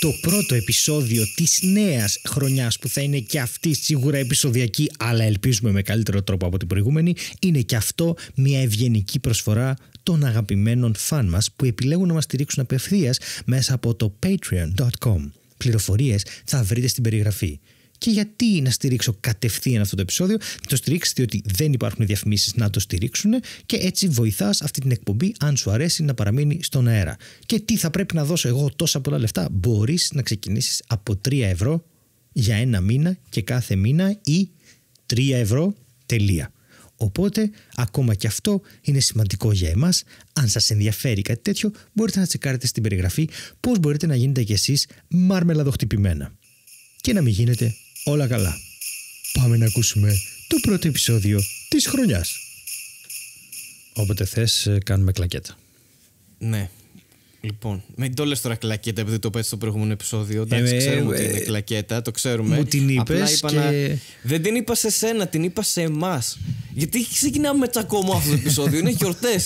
το πρώτο επεισόδιο της νέας χρονιάς που θα είναι και αυτή σίγουρα επεισοδιακή αλλά ελπίζουμε με καλύτερο τρόπο από την προηγούμενη είναι και αυτό μια ευγενική προσφορά των αγαπημένων φαν μας που επιλέγουν να μας στηρίξουν απευθείας μέσα από το patreon.com. Πληροφορίες θα βρείτε στην περιγραφή. Και γιατί να στηρίξω κατευθείαν αυτό το επεισόδιο, να το στηρίξεις διότι δεν υπάρχουν διαφημίσεις να το στηρίξουν και έτσι βοηθάς αυτή την εκπομπή, αν σου αρέσει, να παραμείνει στον αέρα. Και τι θα πρέπει να δώσω εγώ τόσα πολλά λεφτά, μπορείς να ξεκινήσεις από 3 ευρώ για ένα μήνα και κάθε μήνα ή 3 ευρώ τελεία. Οπότε, ακόμα και αυτό είναι σημαντικό για εμάς. Αν σας ενδιαφέρει κάτι τέτοιο, μπορείτε να τσεκάρετε στην περιγραφή πώς μπορείτε να γίνετε κι εσείς μαρμελαδοχτυπημένα. Και να μην γίνετε όλα καλά. Πάμε να ακούσουμε το πρώτο επεισόδιο της χρονιάς. Όποτε θες ε, κάνουμε κλακέτα. Ναι. Λοιπόν, μην το λες τώρα κλακέτα επειδή το πες στο προηγούμενο επεισόδιο. Εντάξει, ε, ξέρουμε ε, ότι είναι κλακέτα, το ξέρουμε. Μου την είπε, και... να... Δεν την είπα σε σένα, την είπα σε εμάς. Γιατί ξεκινάμε με τσακωμό αυτό το επεισόδιο, είναι γιορτές.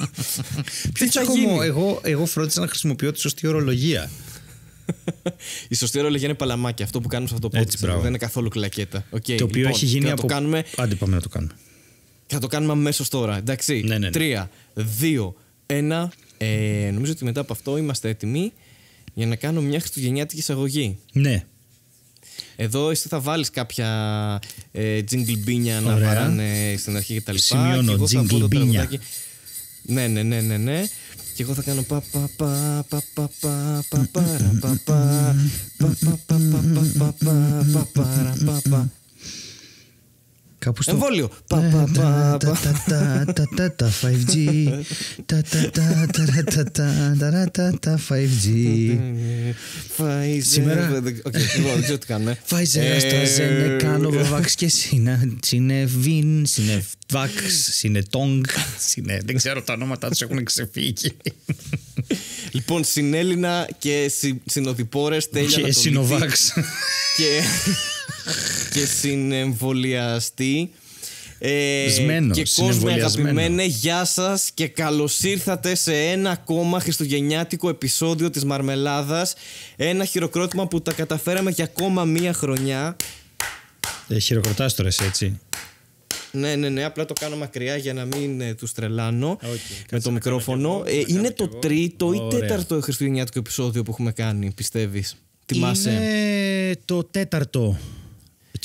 Τι τσακωμό, εγώ, εγώ φρόντισα να χρησιμοποιώ τη σωστή ορολογία. Η σωστή ρολογία είναι παλαμάκι. Αυτό που κάνουμε σε αυτό το podcast. Δεν είναι καθόλου κλακέτα. Okay, το οποίο λοιπόν, έχει γίνει από. Το κάνουμε... Άντε πάμε να το κάνουμε. Θα το κάνουμε αμέσως τώρα. Εντάξει. Ναι, ναι, ναι. Τρία, δύο, ένα. Ε, νομίζω ότι μετά από αυτό είμαστε έτοιμοι για να κάνω μια χριστουγεννιάτικη εισαγωγή. Ναι. Εδώ εσύ θα βάλεις κάποια ε, jingle να βαράνε στην αρχή και τα λοιπά. Σημειώνω, jingle Ναι, ναι, ναι, ναι, ναι. Llegó sacando pa pa pa pa pa pa pa pa pa pa pa pa pa pa pa pa pa pa Κάπου στο... Εμβόλιο. Πα, πα, πα, πα. Τα 5G. Τα τα τα τα τα τα τα 5G. Σήμερα... Οκ, δεν ξέρω τι κάνουμε. Pfizer, κάνω Novavax και Συνεβίν, Συνεββάξ, Συνετόγκ. Δεν ξέρω τα ονόματα τους έχουν ξεφύγει. Λοιπόν, συνέλληνα και συνοδοιπόρες τέλεια Και Συνοβάξ. Και και συνεμβολιαστή. Ε, και κόσμο αγαπημένε, γεια σας και καλώς ήρθατε σε ένα ακόμα χριστουγεννιάτικο επεισόδιο της Μαρμελάδας Ένα χειροκρότημα που τα καταφέραμε για ακόμα μία χρονιά. Ε, Χειροκροτάς τώρα, έτσι. Ναι, ναι, ναι. Απλά το κάνω μακριά για να μην ε, τους τρελάνω με το μικρόφωνο. Ε, είναι το τρίτο ή τέταρτο χριστουγεννιάτικο επεισόδιο που έχουμε κάνει, πιστεύεις. Είναι το τέταρτο.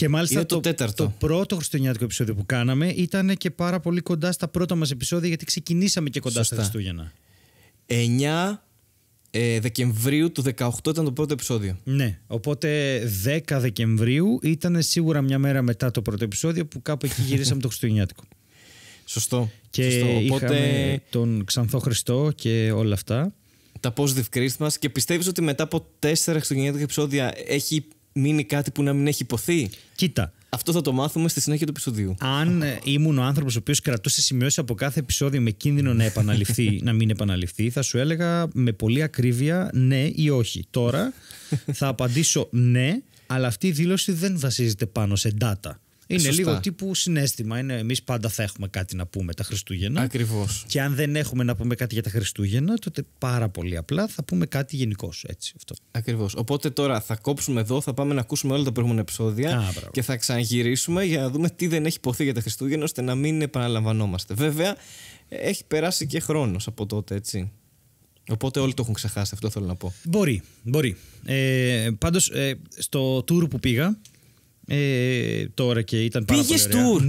Και μάλιστα το, το, πρώτο χριστουγεννιάτικο επεισόδιο που κάναμε ήταν και πάρα πολύ κοντά στα πρώτα μας επεισόδια γιατί ξεκινήσαμε και κοντά στα Χριστούγεννα. 9 ε, Δεκεμβρίου του 18 ήταν το πρώτο επεισόδιο. Ναι, οπότε 10 Δεκεμβρίου ήταν σίγουρα μια μέρα μετά το πρώτο επεισόδιο που κάπου εκεί γυρίσαμε το Χριστουγεννιάτικο. Σωστό. Και Σωστό. Οπότε... είχαμε τον Ξανθό Χριστό και όλα αυτά. Τα positive Christmas και πιστεύεις ότι μετά από τέσσερα χριστουγεννιάτικα επεισόδια έχει μείνει κάτι που να μην έχει υποθεί. Κοίτα. Αυτό θα το μάθουμε στη συνέχεια του επεισοδίου. Αν ε, ήμουν ο άνθρωπος ο οποίος κρατούσε σημειώσεις από κάθε επεισόδιο με κίνδυνο να επαναληφθεί, να μην επαναληφθεί, θα σου έλεγα με πολύ ακρίβεια ναι ή όχι. Τώρα θα απαντήσω ναι, αλλά αυτή η δήλωση δεν βασίζεται πάνω σε data. Ε, Είναι λίγο τύπου συνέστημα. Είναι εμείς πάντα θα έχουμε κάτι να πούμε τα Χριστούγεννα. Ακριβώς. Και αν δεν έχουμε να πούμε κάτι για τα Χριστούγεννα, τότε πάρα πολύ απλά θα πούμε κάτι γενικώ. Έτσι. Ακριβώς. Οπότε τώρα θα κόψουμε εδώ, θα πάμε να ακούσουμε όλα τα προηγούμενα επεισόδια και θα ξαναγυρίσουμε για να δούμε τι δεν έχει υποθεί για τα Χριστούγεννα ώστε να μην επαναλαμβανόμαστε. Βέβαια, έχει περάσει και χρόνος από τότε, έτσι. Οπότε όλοι το έχουν ξεχάσει, αυτό θέλω να πω. Μπορεί, μπορεί. Ε, Πάντως, ε, στο tour που πήγα, ε, τώρα και ήταν πάρα Πήγες πολύ ωραία.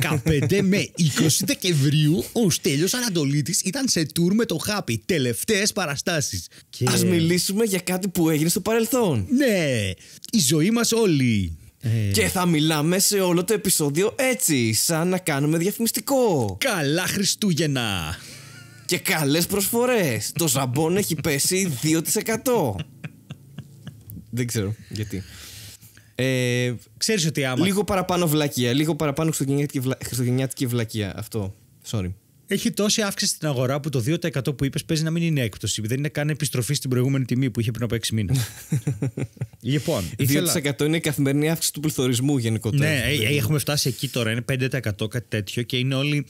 Ναι, 15 με 20 Δεκεμβρίου ο Στέλιος Ανατολίτης ήταν σε τουρ με το Χάπι. Τελευταίες παραστάσεις. Και... Ας μιλήσουμε για κάτι που έγινε στο παρελθόν. Ναι, η ζωή μας όλοι. Ε. Και θα μιλάμε σε όλο το επεισόδιο έτσι, σαν να κάνουμε διαφημιστικό. Καλά Χριστούγεννα! Και καλές προσφορές. το ζαμπόν έχει πέσει 2%. Δεν ξέρω γιατί. Ε, ξέρεις ότι άμα. Λίγο παραπάνω βλακεία. Λίγο παραπάνω χριστουγεννιάτικη, βλα... βλακεία. Αυτό. Sorry. Έχει τόση αύξηση στην αγορά που το 2% που είπες παίζει να μην είναι έκπτωση. Δεν είναι καν επιστροφή στην προηγούμενη τιμή που είχε πριν από 6 μήνες. λοιπόν. 2% ήθελα... είναι η καθημερινή αύξηση του πληθωρισμού γενικότερα. Ναι, ε, ε, έχουμε φτάσει εκεί τώρα. Είναι 5% κάτι τέτοιο και είναι όλοι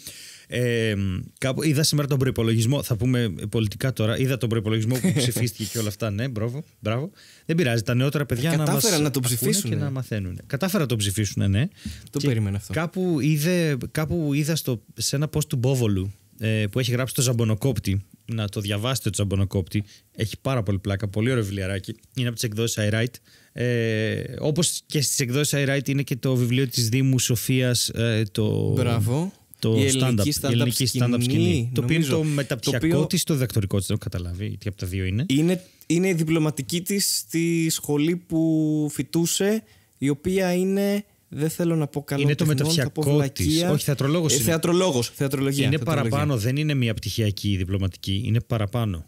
ε, κάπου, είδα σήμερα τον προπολογισμό. Θα πούμε πολιτικά τώρα. Είδα τον προπολογισμό που ψηφίστηκε και όλα αυτά. Ναι, μπράβο. μπράβο. Δεν πειράζει. Τα νεότερα παιδιά να, μας να το ψηφίσουν. και να μαθαίνουν. Κατάφερα να το ψηφίσουν, ναι. Το και περίμενα αυτό. Κάπου, είδε, κάπου είδα στο, σε ένα post του Μπόβολου ε, που έχει γράψει το Ζαμπονοκόπτη. Να το διαβάσετε το Ζαμπονοκόπτη. Έχει πάρα πολύ πλάκα. Πολύ ωραίο βιβλιαράκι. Είναι από τις εκδόσεις iWrite. Ε, Όπως και στις εκδόσεις iWrite είναι και το βιβλίο της Δήμου Σοφίας. Ε, το... Μπράβο το η ελληνική stand-up, stand stand-up σκηνη σκηνή. Το οποίο είναι το μεταπτυχιακό της, το διδακτορικό της, δεν έχω καταλάβει τι από τα δύο είναι. Είναι, είναι η διπλωματική της στη σχολή που φοιτούσε, η οποία είναι. Δεν θέλω να πω καλό Είναι το μεταπτυχιακό της. Όχι, θεατρολόγος. Ε, θεατρολόγος. Θεατρολογία. Είναι θεατρολογία. παραπάνω, δεν είναι μια πτυχιακή διπλωματική. Είναι παραπάνω.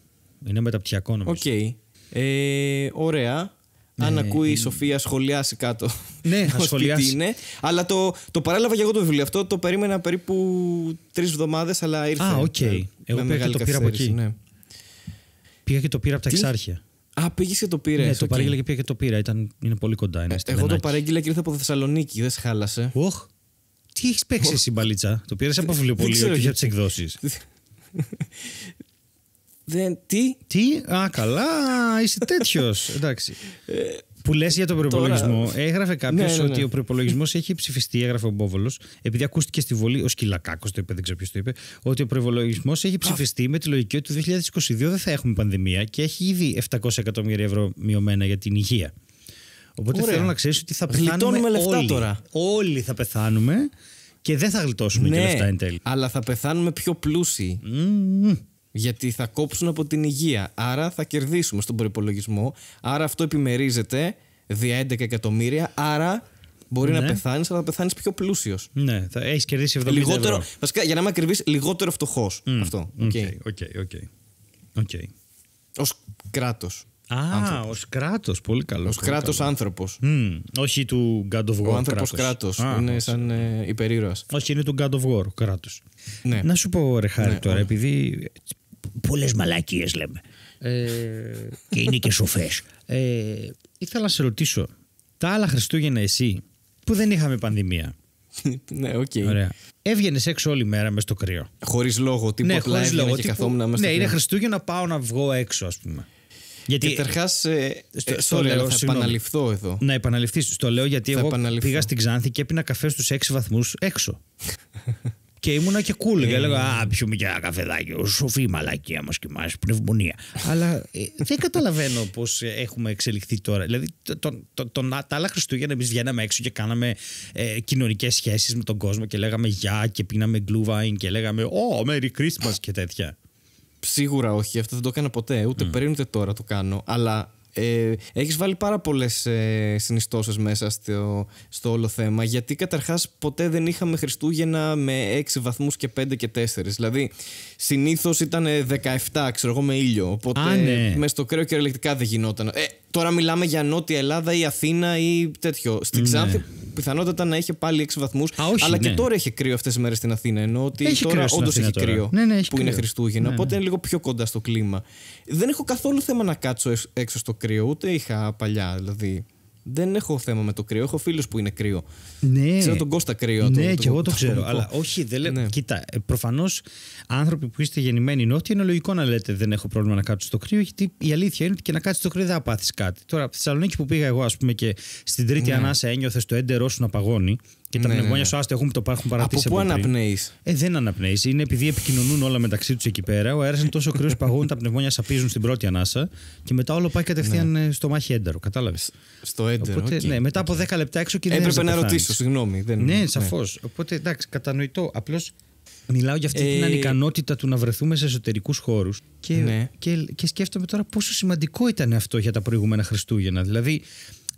Είναι μεταπτυχιακό νομίζω. Οκ. Okay. Ε, ωραία. Αν ναι, ακούει η Σοφία, σχολιάσει κάτω. Ναι, σχολιάσει. Είναι. Αλλά το, το παράλαβα και εγώ το βιβλίο αυτό. Το περίμενα περίπου τρεις εβδομάδες, αλλά ήρθε. Α, οκ. Okay. Εγώ πήγα και το πήρα από εκεί. Ναι. Πήγα και το πήρα από τα Τι? Εξάρχεια. Α, πήγες και το πήρες. Ναι, το okay. παρέγγειλα και πήγα και το πήρα. Ήταν, είναι πολύ κοντά. Είναι, ε, εγώ το παρέγγειλα και ήρθα από Θεσσαλονίκη. Δεν σε χάλασε. Οχ. Τι έχεις παίξει εσύ, μπαλίτσα. Το πήρες από βιβλιοπολίο και για τις εκδόσεις. Δεν, τι. Τι, α, καλά, είσαι τέτοιος. Εντάξει. Ε, Που λες για τον προπολογισμό, Τώρα... έγραφε ναι, κάποιος ναι, ναι. ότι ο προπολογισμός έχει ψηφιστεί, έγραφε ο Μπόβολος, επειδή ακούστηκε στη βολή, ο Σκυλακάκος το είπε, δεν ξέρω ποιος το είπε, ότι ο προπολογισμός έχει ψηφιστεί με τη λογική ότι το 2022 δεν θα έχουμε πανδημία και έχει ήδη 700 εκατομμύρια ευρώ μειωμένα για την υγεία. Οπότε Ωραία. θέλω να ξέρεις ότι θα πεθάνουμε. Λεφτά όλοι. Τώρα. Όλοι θα πεθάνουμε και δεν θα γλιτώσουμε ναι, και λεφτά εν τέλει. Αλλά θα πεθάνουμε πιο πλούσιοι. Γιατί θα κόψουν από την υγεία. Άρα θα κερδίσουμε στον προπολογισμό. Άρα αυτό επιμερίζεται δια 11 εκατομμύρια. Άρα Μπορεί να ναι. πεθάνεις, αλλά θα πεθάνεις πιο πλούσιος. Ναι, θα έχεις κερδίσει 70 λιγότερο, ευρώ. Βασικά, για να είμαι ακριβή, λιγότερο φτωχός. Mm. Αυτό. Οκ, οκ, οκ. Ως κράτος. Α, ως κράτος. Πολύ καλό. Ως κράτος άνθρωπος. Mm. Όχι του God of War. Ο άνθρωπος κράτος. Είναι σαν ε, υπερήρωας. Όχι, είναι του God of War κράτος. Ναι. Να σου πω, Ρεχάρη, ναι, τώρα, επειδή πολλές μαλακίες λέμε. Ε... Και είναι και σοφές. Ε, ήθελα να σε ρωτήσω, τα άλλα Χριστούγεννα εσύ, που δεν είχαμε πανδημία, ναι, οκ. Okay. Έβγαινες έξω όλη μέρα μες στο κρύο. Χωρίς λόγο, ναι, τίποτα ναι, χωρίς λόγο, και τύπου... καθόμουν Ναι, είναι Χριστούγεννα, πάω να βγω έξω, ας πούμε. Γιατί... Καταρχάς. Ε, στο, ε, στο θα επαναληφθώ εδώ. Να επαναληφθείς. Το λέω γιατί θα εγώ πήγα στην Ξάνθη και έπεινα καφέ στους 6 βαθμούς έξω. Και ήμουνα και cool. Και ε. έλεγα, Α, πιούμε και ένα καφεδάκι. Σοφή μαλακία μας και εμά, πνευμονία. Αλλά ε, δεν καταλαβαίνω πώς ε, έχουμε εξελιχθεί τώρα. Δηλαδή, το, το, το, τα άλλα Χριστούγεννα εμείς βγαίναμε έξω και κάναμε ε, κοινωνικές σχέσεις με τον κόσμο και λέγαμε Γεια και πίναμε γκλουβάιν και λέγαμε Ω, oh, Merry Christmas και τέτοια. Σίγουρα όχι, αυτό δεν το έκανα ποτέ, ούτε πριν ούτε τώρα το κάνω. Αλλά ε, έχεις βάλει πάρα πολλές ε, συνιστώσεις μέσα στο, στο όλο θέμα γιατί καταρχάς ποτέ δεν είχαμε Χριστούγεννα με 6 βαθμούς και 5 και 4. Δηλαδή συνήθως ήταν 17, ε, ξέρω εγώ, με ήλιο. Οπότε Α, ναι. μέσα στο κρέο κυριολεκτικά δεν γινόταν. Ε, τώρα μιλάμε για Νότια Ελλάδα ή Αθήνα ή τέτοιο. Στην ναι. Ξάνθη πιθανότατα να είχε πάλι 6 βαθμού. Αλλά ναι. και τώρα έχει κρύο αυτές τις μέρες στην Αθήνα. Ενώ ότι έχει τώρα όντω έχει κρύο. Ναι, ναι, έχει που κρύο. είναι Χριστούγεννα. Ναι, Οπότε ναι. είναι λίγο πιο κοντά στο κλίμα. Δεν έχω καθόλου θέμα να κάτσω έξω στο κρύο, ούτε είχα παλιά. Δηλαδή δεν έχω θέμα με το κρύο. Έχω φίλους που είναι κρύο. Ναι. Ξέρω τον Κώστα κρύο. Ναι, το, και εγώ το, ξέρω. Αλλά όχι, δεν λέω. Ναι. Κοίτα, ε, προφανώς άνθρωποι που είστε γεννημένοι νότια είναι λογικό να λέτε δεν έχω πρόβλημα να κάτσω στο κρύο, γιατί η αλήθεια είναι ότι και να κάτσεις στο κρύο δεν θα πάθεις κάτι. Τώρα, στη Θεσσαλονίκη που πήγα εγώ, ας πούμε, και στην τρίτη ναι. ανάσα ένιωθες το έντερό σου να παγώνει και τα ναι, ναι, πνευμόνια ναι. σου άστε έχουν, το έχουν παρατήσει. Από πού αναπνέεις. Ε, δεν αναπνέεις. Είναι επειδή επικοινωνούν όλα μεταξύ τους εκεί πέρα. Ο αέρας είναι τόσο κρύος που παγώνουν τα πνευμόνια, σαπίζουν στην πρώτη ανάσα και μετά όλο πάει κατευθείαν ναι. Ε, στο μάχη έντερο. Κατάλαβε. Στο έντερο. Οπότε, okay. ναι, μετά από 10 λεπτά έξω και Έπρεπε να, ρωτήσω, συγγνώμη. Δεν... Ναι, ναι. σαφώς. Οπότε εντάξει, κατανοητό. Απλώς Μιλάω για αυτή ε... την ανικανότητα του να βρεθούμε σε εσωτερικούς χώρους. Και, ναι. και, και σκέφτομαι τώρα πόσο σημαντικό ήταν αυτό για τα προηγούμενα Χριστούγεννα. Δηλαδή,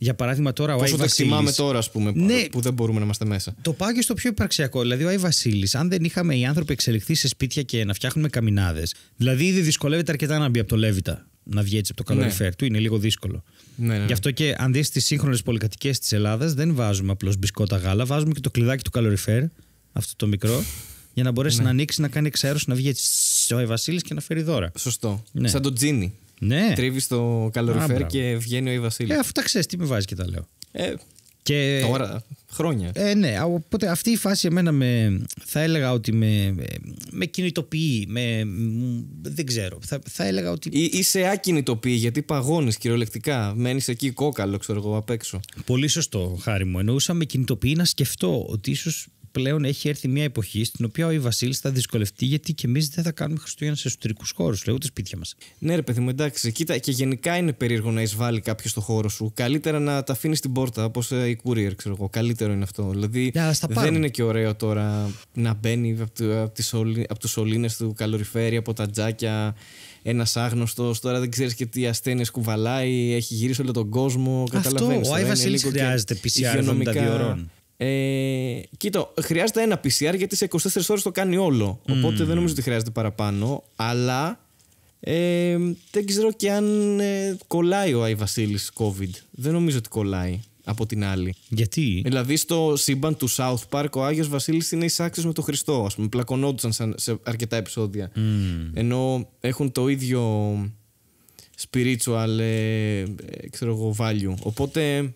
για παράδειγμα, τώρα Πόσο ο Άι Βασίλη. Πόσο τώρα, ας πούμε, ναι, που δεν μπορούμε να είμαστε μέσα. Το πάω και στο πιο υπαρξιακό. Δηλαδή, ο Άι Βασίλης, αν δεν είχαμε οι άνθρωποι εξελιχθεί σε σπίτια και να φτιάχνουμε καμινάδες. Δηλαδή, ήδη δυσκολεύεται αρκετά να μπει από το Λέβητα. Να βγει έτσι από το ναι. καλοριφέρ ναι. του. Είναι λίγο δύσκολο. Ναι, ναι, ναι. Γι' αυτό και αν δεις τις σύγχρονες πολυκατοικίες της Ελλάδας, δεν βάζουμε απλώς μπισκότα γάλα. Βάζουμε και το κλειδάκι του καλοριφέρ, αυτό το μικρό, για να μπορέσει ναι. να ανοίξει, να κάνει εξαίρεση, να βγει έτσι ο Βασίλης και να φέρει δώρα. Σωστό. Σαν το Τζίνι. Ναι. Τρίβεις το καλοριφέρ και βγαίνει ο Ιβασίλη. Ε, αυτά ξέρεις τι με βάζει και τα λέω. Ε, Τώρα, χρόνια. Ε, ναι, οπότε αυτή η φάση εμένα με, θα έλεγα ότι με, με κινητοποιεί, με, δεν ξέρω, θα, έλεγα ότι... είσαι ακινητοποιεί γιατί παγώνεις κυριολεκτικά, μένεις εκεί κόκαλο ξέρω εγώ απ' έξω. Πολύ σωστό χάρη μου, εννοούσα με κινητοποιεί να σκεφτώ ότι ίσως πλέον έχει έρθει μια εποχή στην οποία ο Βασίλης θα δυσκολευτεί γιατί και εμείς δεν θα κάνουμε Χριστούγεννα σε εσωτερικούς χώρους, λέω, ούτε σπίτια μας. Ναι, ρε παιδί μου, εντάξει. Κοίτα, και γενικά είναι περίεργο να εισβάλλει κάποιος στο χώρο σου. Καλύτερα να τα αφήνεις στην πόρτα, όπως ε, η courier, ξέρω εγώ. Καλύτερο είναι αυτό. Δηλαδή yeah, δεν είναι και ωραίο τώρα να μπαίνει από, τους σωλήνες του καλοριφέρει, από τα τζάκια ένας άγνωστος, τώρα δεν ξέρεις και τι ασθένειες κουβαλάει, έχει γυρίσει όλο τον κόσμο. Αυτό. Ο Άι Βασίλη χρειάζεται PCR 72 ε, κοίτα, χρειάζεται ένα PCR γιατί σε 24 ώρες το κάνει όλο. Οπότε δεν νομίζω ότι χρειάζεται παραπάνω. Αλλά ε, δεν ξέρω και αν ε, κολλάει ο Άι Βασίλης COVID. Δεν νομίζω ότι κολλάει από την άλλη. Γιατί? Δηλαδή στο σύμπαν του South Park ο Άγιος Βασίλης είναι εισάξιος με τον Χριστό. Ας πούμε πλακωνόντουσαν σε αρκετά επεισόδια. Ενώ έχουν το ίδιο spiritual ε, ε, ξέρω εγώ, value. Οπότε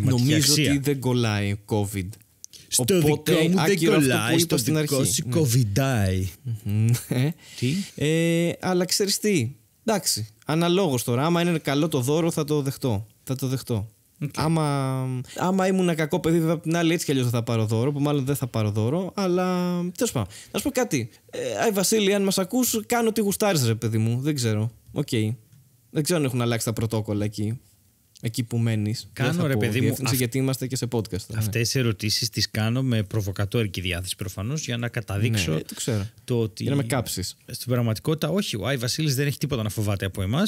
νομίζω ότι δεν κολλάει COVID. Στο Οπότε, δικό μου δεν κολλάει, στο στην δικό σου κοβιντάει. Ναι. Τι? Ε, αλλά ξέρεις τι, εντάξει, αναλόγως τώρα, άμα είναι καλό το δώρο θα το δεχτώ. Θα το δεχτώ. Okay. Άμα, άμα ήμουν ένα κακό παιδί, βέβαια από την άλλη έτσι κι αλλιώς θα, θα πάρω δώρο, που μάλλον δεν θα πάρω δώρο. Αλλά τέλος πάντων, να σου πω κάτι. Ε, Άι Βασίλη, αν μας ακούς, κάνω τι γουστάρεις, ρε παιδί μου. Δεν ξέρω. Οκ. Okay. Δεν ξέρω αν έχουν αλλάξει τα πρωτόκολλα εκεί. Εκεί που μένεις. Κάνω ρε παιδί μου. Γιατί είμαστε και σε podcast. Ναι. Αυτές τι ερωτήσεις τις κάνω με προβοκατόρικη διάθεση προφανώς για να καταδείξω ναι, το, ξέρω. ότι. Για να με κάψεις. Στην πραγματικότητα, όχι. Ο Άι Βασίλης δεν έχει τίποτα να φοβάται από εμάς.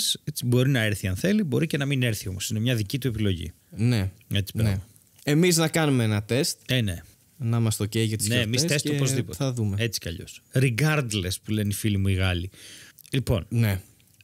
Μπορεί να έρθει αν θέλει, μπορεί και να μην έρθει όμως. Είναι μια δική του επιλογή. Ναι. Έτσι ναι. Εμείς να κάνουμε ένα τεστ. Ε, ναι. Να είμαστε OK για τις Ναι, εμείς τεστ οπωσδήποτε. Θα δούμε. Έτσι κι αλλιώς. Regardless που λένε οι φίλοι μου οι Γάλλοι. Λοιπόν, ναι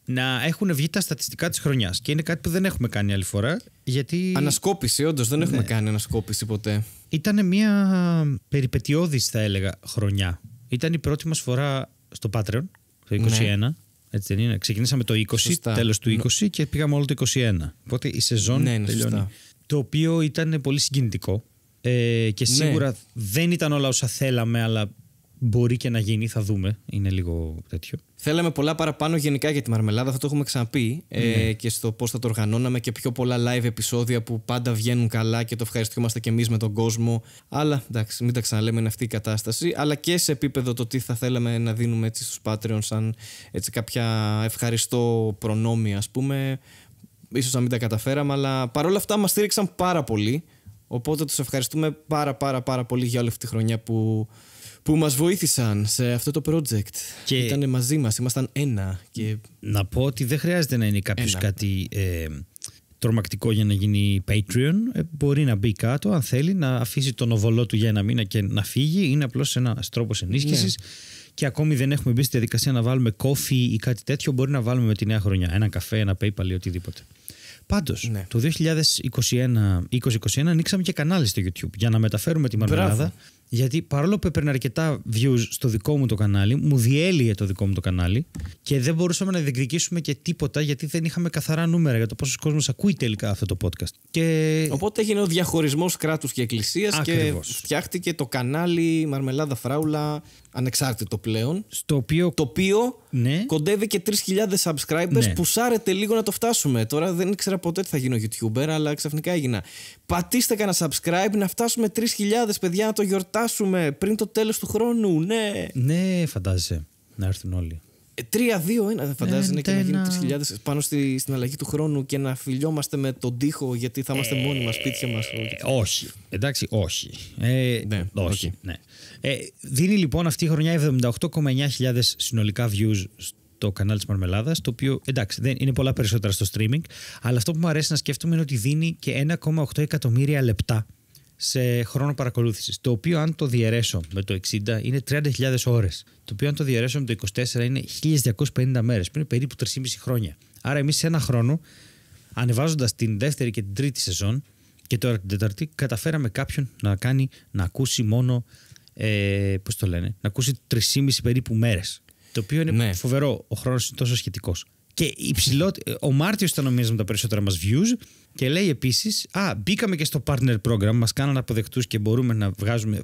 να έχουν βγει τα στατιστικά της χρονιάς. Και είναι κάτι που δεν έχουμε κάνει άλλη φορά. Γιατί... Ανασκόπηση, όντως, δεν έχουμε ναι. κάνει ανασκόπηση ποτέ. Ήταν μια περιπετειώδης, θα έλεγα, χρονιά. Ήταν η πρώτη μας φορά στο Patreon, το 2021. Ναι. Έτσι Ξεκινήσαμε το 20, τέλος του 20 και πήγαμε όλο το 21. Οπότε η σεζόν ναι, τελειώνει. Το οποίο ήταν πολύ συγκινητικό. Ε, και σίγουρα δεν ήταν όλα όσα θέλαμε, αλλά Μπορεί και να γίνει, θα δούμε. Είναι λίγο τέτοιο. Θέλαμε πολλά παραπάνω γενικά για τη Μαρμελάδα, θα το έχουμε ξαναπεί ε, ναι. και στο πώς θα το οργανώναμε και πιο πολλά live επεισόδια που πάντα βγαίνουν καλά και το ευχαριστούμαστε και εμείς με τον κόσμο. Αλλά εντάξει, μην τα ξαναλέμε, είναι αυτή η κατάσταση. Αλλά και σε επίπεδο το τι θα θέλαμε να δίνουμε στους Patreon, σαν έτσι κάποια ευχαριστώ προνόμια, ας πούμε. Ίσως να μην τα καταφέραμε, αλλά παρόλα αυτά μας στήριξαν πάρα πολύ. Οπότε τους ευχαριστούμε πάρα πάρα πάρα πολύ για όλη αυτή τη χρονιά που που μας βοήθησαν σε αυτό το project. Και ήταν μαζί μας, ήμασταν ένα. Και... Να πω ότι δεν χρειάζεται να είναι κάποιος κάτι ε, τρομακτικό για να γίνει Patreon. Ε, μπορεί να μπει κάτω, αν θέλει, να αφήσει τον οβολό του για ένα μήνα και να φύγει. Είναι απλώς ένας τρόπος ενίσχυσης. Ναι. Και ακόμη δεν έχουμε μπει στη διαδικασία να βάλουμε coffee ή κάτι τέτοιο. Μπορεί να βάλουμε με τη νέα χρονιά ένα καφέ, ένα PayPal ή οτιδήποτε. Πάντως, ναι. το 2021, 2021 ανοίξαμε και κανάλι στο YouTube για να μεταφέρουμε τη μαρμελάδα γιατί παρόλο που έπαιρνε αρκετά views στο δικό μου το κανάλι, μου διέλυε το δικό μου το κανάλι και δεν μπορούσαμε να διεκδικήσουμε και τίποτα γιατί δεν είχαμε καθαρά νούμερα για το πόσος κόσμος ακούει τελικά αυτό το podcast. Και... Οπότε έγινε ο διαχωρισμός κράτους και εκκλησίας και φτιάχτηκε το κανάλι Μαρμελάδα Φράουλα ανεξάρτητο πλέον. Στο οποίο. Το οποίο ναι. κοντεύει και 3.000 subscribers ναι. που σάρεται λίγο να το φτάσουμε. Τώρα δεν ήξερα ποτέ τι θα γίνω YouTuber, αλλά ξαφνικά έγινα Πατήστε κανένα subscribe να φτάσουμε 3.000 παιδιά να το γιορτάσουμε πριν το τέλος του χρόνου. Ναι, ναι φαντάζεσαι να έρθουν όλοι. 3-2-1 ε, δεν φαντάζεσαι ναι, και να γίνει 3.000 πάνω στη, στην αλλαγή του χρόνου και να φιλιόμαστε με τον τοίχο γιατί θα είμαστε ε, μόνοι μας σπίτια μας. όχι. Εντάξει, όχι. Ε, ναι, όχι. Okay. Ναι. Ε, δίνει λοιπόν αυτή η χρονιά 78,9.000 συνολικά views το κανάλι της Μαρμελάδας το οποίο εντάξει δεν είναι πολλά περισσότερα στο streaming, αλλά αυτό που μου αρέσει να σκέφτομαι είναι ότι δίνει και 1,8 εκατομμύρια λεπτά σε χρόνο παρακολούθησης. Το οποίο, αν το διαιρέσω με το 60, είναι 30.000 ώρες. Το οποίο, αν το διαιρέσω με το 24, είναι 1250 μέρες, που είναι περίπου 3,5 χρόνια. Άρα, εμείς σε ένα χρόνο, ανεβάζοντας την δεύτερη και την τρίτη σεζόν και τώρα την τέταρτη, καταφέραμε κάποιον να κάνει να ακούσει μόνο. Ε, Πώς το λένε, να ακούσει 3,5 περίπου μέρες το οποίο είναι ναι. φοβερό. Ο χρόνος είναι τόσο σχετικός. Και ο Μάρτιος ήταν νομίζω με τα περισσότερα μας views και λέει επίσης: Α, μπήκαμε και στο partner program, μας κάνανε αποδεκτούς και μπορούμε να βγάζουμε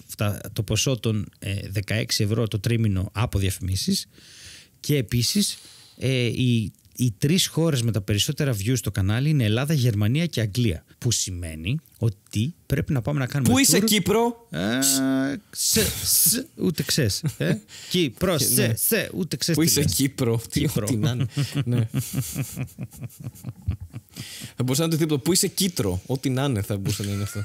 το ποσό των 16 ε, ευρώ το τρίμηνο από διαφημίσεις. Και επίσης ε, η οι τρεις χώρες με τα περισσότερα views στο κανάλι είναι Ελλάδα, Γερμανία και Αγγλία. Που σημαίνει ότι πρέπει να πάμε να κάνουμε. Πού είσαι, tour. Κύπρο! Ούτε Ε. Κύπρο, σε, ούτε ξέρει. Ε. Ναι. Πού είσαι, Κύπρο. Τι να είναι. Ναι. Θα μπορούσε να το Πού είσαι, Κύπρο Ό,τι να είναι θα μπορούσε να είναι αυτό.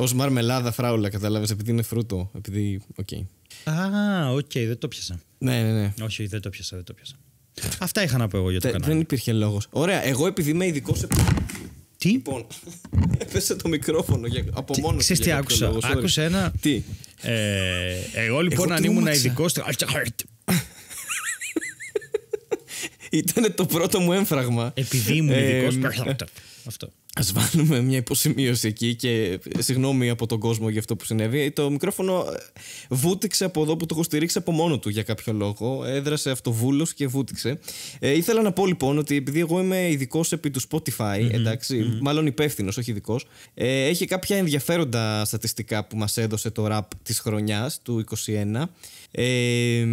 Ως μαρμελάδα φράουλα, κατάλαβες, επειδή είναι φρούτο. Επειδή. Οκ. Α, οκ, okay, δεν το πιασα. Ναι, ναι, ναι. Όχι, δεν το πιασα, δεν το πιασα. Αυτά είχα να πω εγώ για το κανάλι. Δεν υπήρχε λόγος. Ωραία, εγώ επειδή είμαι ειδικός σε. Τι? Λοιπόν, έπεσε το μικρόφωνο για... από μόνο του. τι άκουσα. άκουσα ένα. Τι. Ε, εγώ λοιπόν, εγώ αν ήμουν ειδικό. Ήταν το πρώτο μου έμφραγμα. Επειδή ήμουν ε, ειδικός. Αυτό. Ας βάλουμε μια υποσημείωση εκεί και συγγνώμη από τον κόσμο για αυτό που συνέβη. Το μικρόφωνο ε, βούτυξε από εδώ που το έχω στηρίξει από μόνο του για κάποιο λόγο. Έδρασε αυτοβούλος και βούτυξε. Ε, ήθελα να πω λοιπόν ότι επειδή εγώ είμαι ειδικός επί του Spotify, ενταξει μάλλον υπεύθυνος, όχι ειδικός, ε, έχει κάποια ενδιαφέροντα στατιστικά που μας έδωσε το rap της χρονιάς του 2021. Ε,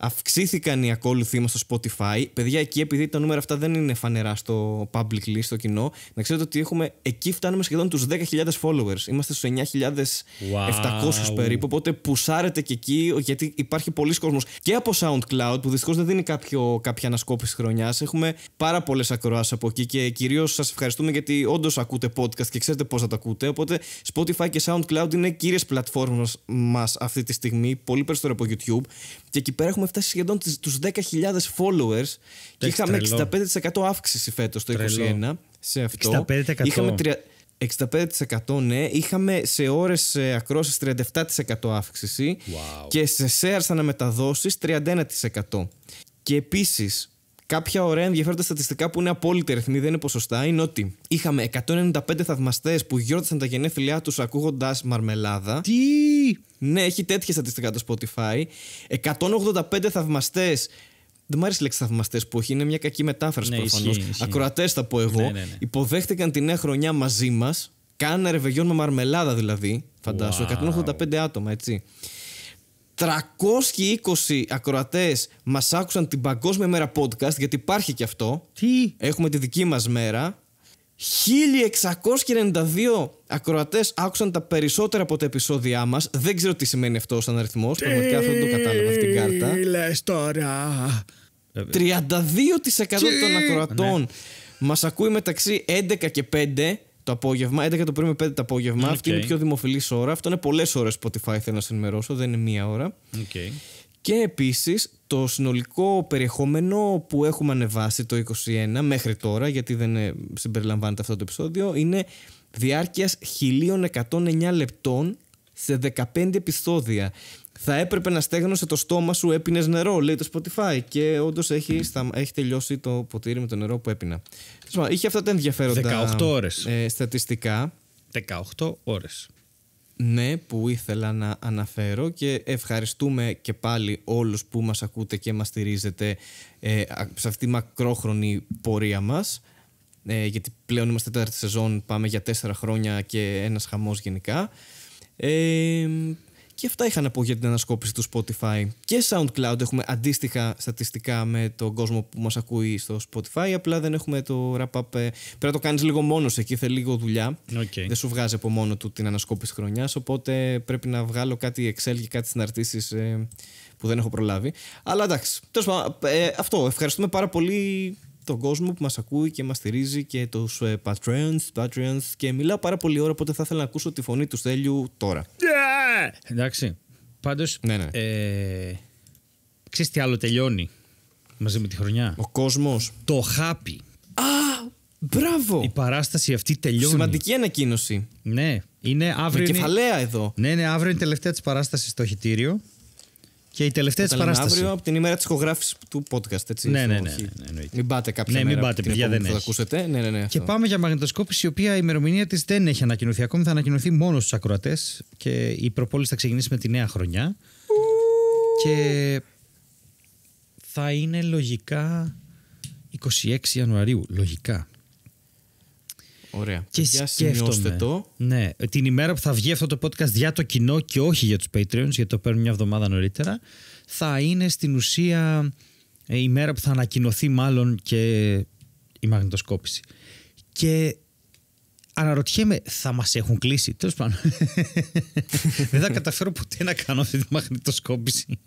Αυξήθηκαν οι ακόλουθοι μας στο Spotify. Παιδιά, εκεί επειδή τα νούμερα αυτά δεν είναι φανερά στο public list, στο κοινό, να ξέρετε ότι έχουμε, εκεί φτάνουμε σχεδόν τους 10.000 followers. Είμαστε στους 9.700 περίπου, οπότε πουσάρετε και εκεί, γιατί υπάρχει πολλοί κόσμος και από SoundCloud, που δυστυχώς δεν δίνει κάποιο, κάποια ανασκόπηση χρονιάς. Έχουμε πάρα πολλές ακροάσεις από εκεί και κυρίως σας ευχαριστούμε γιατί όντως ακούτε podcast και ξέρετε πώς θα τα ακούτε. Οπότε Spotify και SoundCloud είναι κύριες πλατφόρμες μας αυτή τη στιγμή, πολύ περισσότερο από YouTube. Και εκεί πέρα έχουμε φτάσει σχεδόν τους 10.000 followers και είχαμε 65% αύξηση φέτος το 2021 σε αυτό. 65%. Είχαμε 65% ναι, είχαμε σε ώρες ακρόσει 37% αύξηση και σε shares αναμεταδόσεις 31%. Και επίσης κάποια ωραία ενδιαφέροντα στατιστικά που είναι απόλυτη αριθμή, δεν είναι ποσοστά, είναι ότι είχαμε 195 θαυμαστές που γιόρτασαν τα γενέθλιά τους ακούγοντας μαρμελάδα. Τι! Ναι, έχει τέτοια στατιστικά το Spotify. 185 θαυμαστές. Δεν μου αρέσει η λέξη θαυμαστές που έχει, είναι μια κακή μετάφραση ναι, προφανώ. Ακροατές θα πω ναι, εγώ. Ναι, ναι, Υποδέχτηκαν τη νέα χρονιά μαζί μας. Κάνε ρεβεγιόν με μαρμελάδα δηλαδή. Φαντάσου. 185 άτομα, έτσι. 320 ακροατές μας άκουσαν την Παγκόσμια Μέρα Podcast, γιατί υπάρχει και αυτό. Τι? Έχουμε τη δική μας μέρα. 1692 ακροατές άκουσαν τα περισσότερα από τα επεισόδια μας. Δεν ξέρω τι σημαίνει αυτό σαν αριθμός. Πραγματικά δεν το κατάλαβα αυτήν την κάρτα. Τι λες τώρα. 32% των ακροατών ναι. μας ακούει μεταξύ 11 και 5 το απόγευμα, 11 το πρωί με 5 το απόγευμα. Okay. Αυτή είναι η πιο δημοφιλής ώρα. Αυτό είναι πολλές ώρες Spotify, θέλω να σας ενημερώσω, δεν είναι μία ώρα. Okay. Και επίσης το συνολικό περιεχόμενο που έχουμε ανεβάσει το 21 μέχρι τώρα, γιατί δεν ε, συμπεριλαμβάνεται αυτό το επεισόδιο, είναι διάρκειας 1109 λεπτών σε 15 επεισόδια. Θα έπρεπε να στέγνωσε το στόμα σου, έπινες νερό, λέει το Spotify. Και όντως έχει, έχει τελειώσει το ποτήρι με το νερό που έπινα. Είχε αυτά τα ενδιαφέροντα 18 ώρες. Ε, στατιστικά. 18 ώρες ναι που ήθελα να αναφέρω και ευχαριστούμε και πάλι όλους που μας ακούτε και μας στηρίζετε ε, σε αυτή τη μακρόχρονη πορεία μας ε, γιατί πλέον είμαστε τέταρτη σεζόν, πάμε για τέσσερα χρόνια και ένας χαμός γενικά. Ε, και αυτά είχα να πω για την ανασκόπηση του Spotify. Και SoundCloud έχουμε αντίστοιχα στατιστικά με τον κόσμο που μας ακούει στο Spotify. Απλά δεν έχουμε το wrap-up. Ε, πρέπει να το κάνεις λίγο μόνος εκεί, θέλει λίγο δουλειά. Δεν σου βγάζει από μόνο του την ανασκόπηση χρονιάς, Οπότε πρέπει να βγάλω κάτι Excel και κάτι συναρτήσεις ε, που δεν έχω προλάβει. Αλλά εντάξει, Τέλος πάντων, ε, αυτό. Ευχαριστούμε πάρα πολύ τον κόσμο που μας ακούει και μας στηρίζει και τους ε, Patreons, Patreons και μιλάω πάρα πολύ ώρα, οπότε θα ήθελα να ακούσω τη φωνή του Στέλιου τώρα. Yeah! Εντάξει. Πάντως. Ναι, ναι. Ε, Ξέρεις τι άλλο τελειώνει μαζί με τη χρονιά. Ο κόσμος. Το χάπι. Α! Μπράβο! Η παράσταση αυτή τελειώνει. Σημαντική ανακοίνωση. Ναι, είναι αύριο. Με κεφαλαία είναι... εδώ. Ναι, ναι, αύριο είναι η τελευταία της παράστασης στο χιτήριο. Και η τελευταία τη παράσταση. Αύριο από την ημέρα της ηχογράφησης του podcast. Έτσι, ναι, ναι, ναι, ναι, ναι, Μην πάτε κάποια ναι, μέρα πάτε, δεν θα ακούσετε. Ναι, ναι, ναι, και πάμε για μαγνητοσκόπηση, η οποία η ημερομηνία της δεν έχει ανακοινωθεί ακόμη. Θα ανακοινωθεί μόνο στους ακροατές. Και η προπόληση θα ξεκινήσει με τη νέα χρονιά. Και θα είναι λογικά 26 Ιανουαρίου. Λογικά. Ωραία. Και σκέφτομαι. Το. Ναι, την ημέρα που θα βγει αυτό το podcast για το κοινό και όχι για τους Patreons, γιατί το παίρνουν μια εβδομάδα νωρίτερα, θα είναι στην ουσία ε, η μέρα που θα ανακοινωθεί μάλλον και η μαγνητοσκόπηση. Και αναρωτιέμαι, θα μας έχουν κλείσει. Τέλος πάντων. Δεν θα καταφέρω ποτέ να κάνω αυτή τη μαγνητοσκόπηση.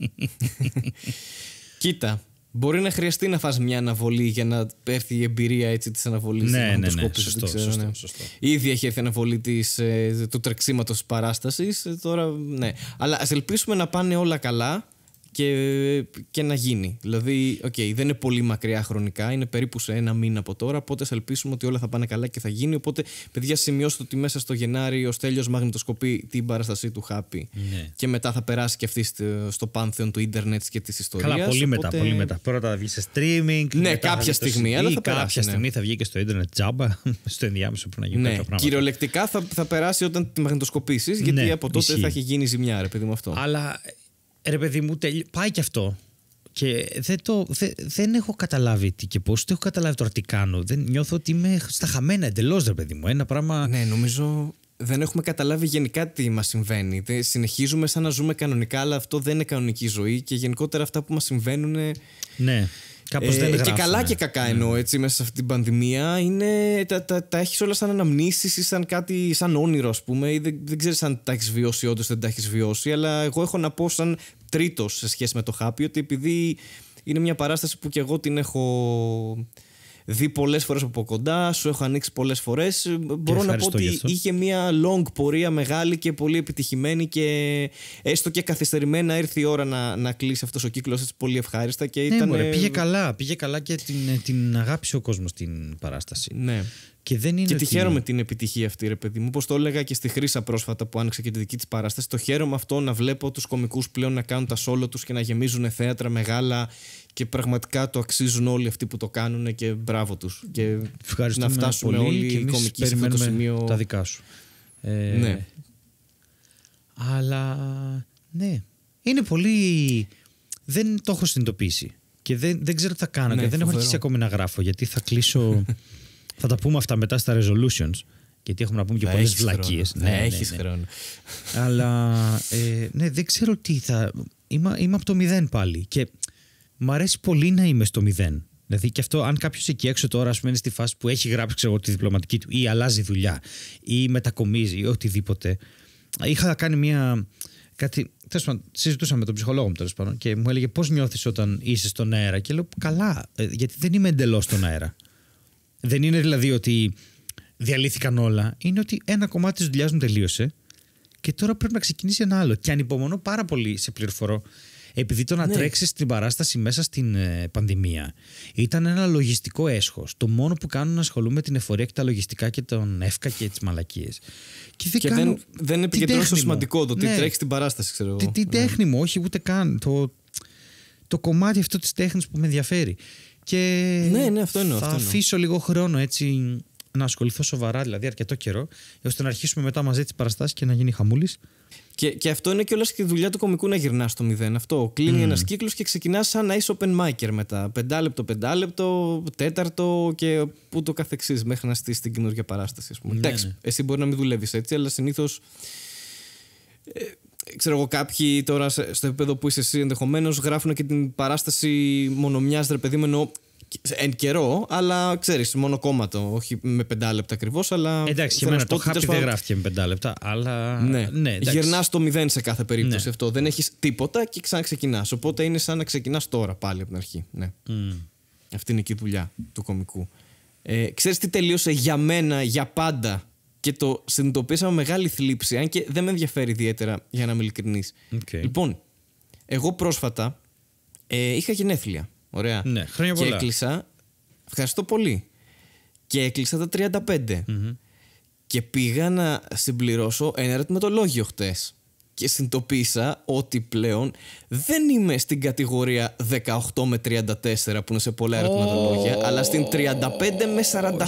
Κοίτα, Μπορεί να χρειαστεί να φας μια αναβολή για να έρθει η εμπειρία έτσι της αναβολής. Ναι, ναι, ναι, σωστό, ξέρω, ναι. Ήδη έχει έρθει αναβολή της, ε, του τρεξίματος παράστασης, ε, τώρα ναι. Αλλά ας ελπίσουμε να πάνε όλα καλά και, και να γίνει. Δηλαδή, δεν είναι πολύ μακριά χρονικά, είναι περίπου σε ένα μήνα από τώρα. Οπότε θα ελπίσουμε ότι όλα θα πάνε καλά και θα γίνει. Οπότε, παιδιά, σημειώστε ότι μέσα στο Γενάρη ο Στέλιος μαγνητοσκοπεί την παραστασή του Χάπη. Ναι. Και μετά θα περάσει και αυτή στο πάνθεο του ίντερνετ και της ιστορίας. Καλά, πολύ μετά, πολύ μετά. Πρώτα θα βγει σε streaming. Ναι, κάποια στιγμή. αλλά θα ναι. θα βγει και στο ίντερνετ τζάμπα. στο ενδιάμεσο που να γίνει ναι, πράγματα. Κυριολεκτικά θα, θα περάσει όταν τη μαγνητοσκοπήσεις, γιατί ναι, από τότε θα έχει γίνει ζημιά, ρε παιδί μου αυτό. Αλλά ρε παιδί μου, πάει και αυτό. Και δεν, το, δεν, δεν έχω καταλάβει τι και πώς. Δεν έχω καταλάβει τώρα τι κάνω. Δεν νιώθω ότι είμαι στα χαμένα εντελώς, ρε παιδί μου. Ένα πράγμα. Ναι, νομίζω δεν έχουμε καταλάβει γενικά τι μας συμβαίνει. Συνεχίζουμε σαν να ζούμε κανονικά, αλλά αυτό δεν είναι κανονική ζωή και γενικότερα αυτά που μας συμβαίνουν. Ναι. Ε, και καλά και κακά ναι. εννοώ έτσι, μέσα σε αυτή την πανδημία. Είναι, τα, τα, τα έχεις όλα σαν αναμνήσεις ή σαν κάτι, σαν όνειρο, ας πούμε. δεν, δεν ξέρεις αν τα έχεις βιώσει, όντως δεν τα έχεις βιώσει. Αλλά εγώ έχω να πω σαν τρίτος σε σχέση με το χάπι ότι επειδή είναι μια παράσταση που κι εγώ την έχω δει πολλές φορές από κοντά, σου έχω ανοίξει πολλές φορές. Ε, μπορώ να πω ότι είχε μια long πορεία μεγάλη και πολύ επιτυχημένη και έστω και καθυστερημένα ήρθε η ώρα να, να κλείσει αυτός ο κύκλος έτσι πολύ ευχάριστα. Και ναι, ήταν... πήγε καλά, πήγε καλά και την, την αγάπησε ο κόσμος την παράσταση. Ναι. Και, δεν είναι και τη χαίρομαι την επιτυχία αυτή, ρε παιδί μου. Όπως το έλεγα και στη Χρήσα πρόσφατα που άνοιξε και τη δική της παράσταση, το χαίρομαι αυτό να βλέπω τους κομικούς πλέον να κάνουν τα σόλο τους και να γεμίζουν θέατρα μεγάλα και πραγματικά το αξίζουν όλοι αυτοί που το κάνουν και μπράβο τους. Και να φτάσουμε πολύ όλοι και οι κομικοί σε αυτό το σημείο. Τα δικά σου. Ε, ναι. Αλλά ναι. Είναι πολύ. Δεν το έχω συνειδητοποιήσει. Και δεν, δεν ξέρω τι θα κάνω. Ναι, δεν φοβερό. έχω αρχίσει ακόμη να γράφω γιατί θα κλείσω. Θα τα πούμε αυτά μετά στα resolutions. Γιατί έχουμε να πούμε και πολλέ βλακίε. Ναι, ναι, ναι, ναι έχει χρόνο. Αλλά ε, ναι, δεν ξέρω τι θα. Είμαι, είμαι από το μηδέν πάλι. Και μ' αρέσει πολύ να είμαι στο μηδέν. Δηλαδή και αυτό, αν κάποιος εκεί έξω τώρα ας πούμε, είναι στη φάση που έχει γράψει ξέρω, τη διπλωματική του ή αλλάζει δουλειά ή μετακομίζει ή οτιδήποτε. Είχα κάνει μια. Κάτι, τέλος συζητούσα με τον ψυχολόγο μου τέλος πάντων και μου έλεγε πώς νιώθεις όταν είσαι στον αέρα και λέω καλά, ε, γιατί δεν είμαι εντελώς στον αέρα. Δεν είναι δηλαδή ότι διαλύθηκαν όλα. Είναι ότι ένα κομμάτι της δουλειάς μου τελείωσε και τώρα πρέπει να ξεκινήσει ένα άλλο. Και ανυπομονώ πάρα πολύ, σε πληροφορώ, επειδή το να ναι. τρέξεις την παράσταση μέσα στην ε, πανδημία ήταν ένα λογιστικό έσχος. Το μόνο που κάνουν να ασχολούμαι με την εφορία και τα λογιστικά και τον ΕΦΚΑ και τις μαλακίες. Και δεν, και δεν, δεν στο σημαντικό το ότι ναι. τρέχεις την παράσταση, ξέρω εγώ. Τι ναι. τέχνη μου, όχι ούτε καν. Το, το κομμάτι αυτό της τέχνης που με ενδιαφέρει. Και ναι, ναι, αυτό εννοώ, θα αυτό αφήσω λίγο χρόνο έτσι να ασχοληθώ σοβαρά, δηλαδή αρκετό καιρό, ώστε να αρχίσουμε μετά μαζί τις παραστάσεις και να γίνει χαμούλης. Και, και αυτό είναι κιόλας και η δουλειά του κομικού να γυρνάς στο μηδέν. Αυτό. Κλείνει mm. ένας κύκλος και ξεκινάς σαν να είσαι open micer μετά. Πεντάλεπτο, πεντάλεπτο, τέταρτο και ούτω καθεξής μέχρι να στήσει την καινούργια παράσταση, πούμε. Ναι, ναι, Εσύ μπορεί να μην δουλεύεις έτσι, αλλά συνήθως. Ε, ξέρω εγώ, κάποιοι τώρα στο επίπεδο που είσαι εσύ ενδεχομένως γράφουν και την παράσταση μονομιάς ρε παιδί μου εν καιρό, αλλά ξέρεις, μόνο κόμματο. Όχι με πεντάλεπτα ακριβώς, αλλά. Εντάξει, και εμένα το χάπι δεν γράφτηκε με πεντάλεπτα, αλλά. Ναι, ναι Γυρνά το μηδέν σε κάθε περίπτωση ναι. αυτό. Δεν έχεις τίποτα και ξαναξεκινάς. Οπότε είναι σαν να ξεκινάς τώρα πάλι από την αρχή. Ναι. Αυτή είναι και η δουλειά του κομικού. Ε, ξέρεις τι τελείωσε για μένα, για πάντα και το συνειδητοποίησα με μεγάλη θλίψη, αν και δεν με ενδιαφέρει ιδιαίτερα, για να είμαι ειλικρινής. Λοιπόν, εγώ πρόσφατα ε, είχα γενέθλια. Ωραία. Ναι, χρόνια πολλά. Και έκλεισα. Ευχαριστώ πολύ. Και έκλεισα τα 35. Και πήγα να συμπληρώσω ένα ερωτηματολόγιο χτες και συνειδητοποίησα ότι πλέον δεν είμαι στην κατηγορία 18 με 34 που είναι σε πολλά ερωτηματολόγια, αλλά στην 35 με 44.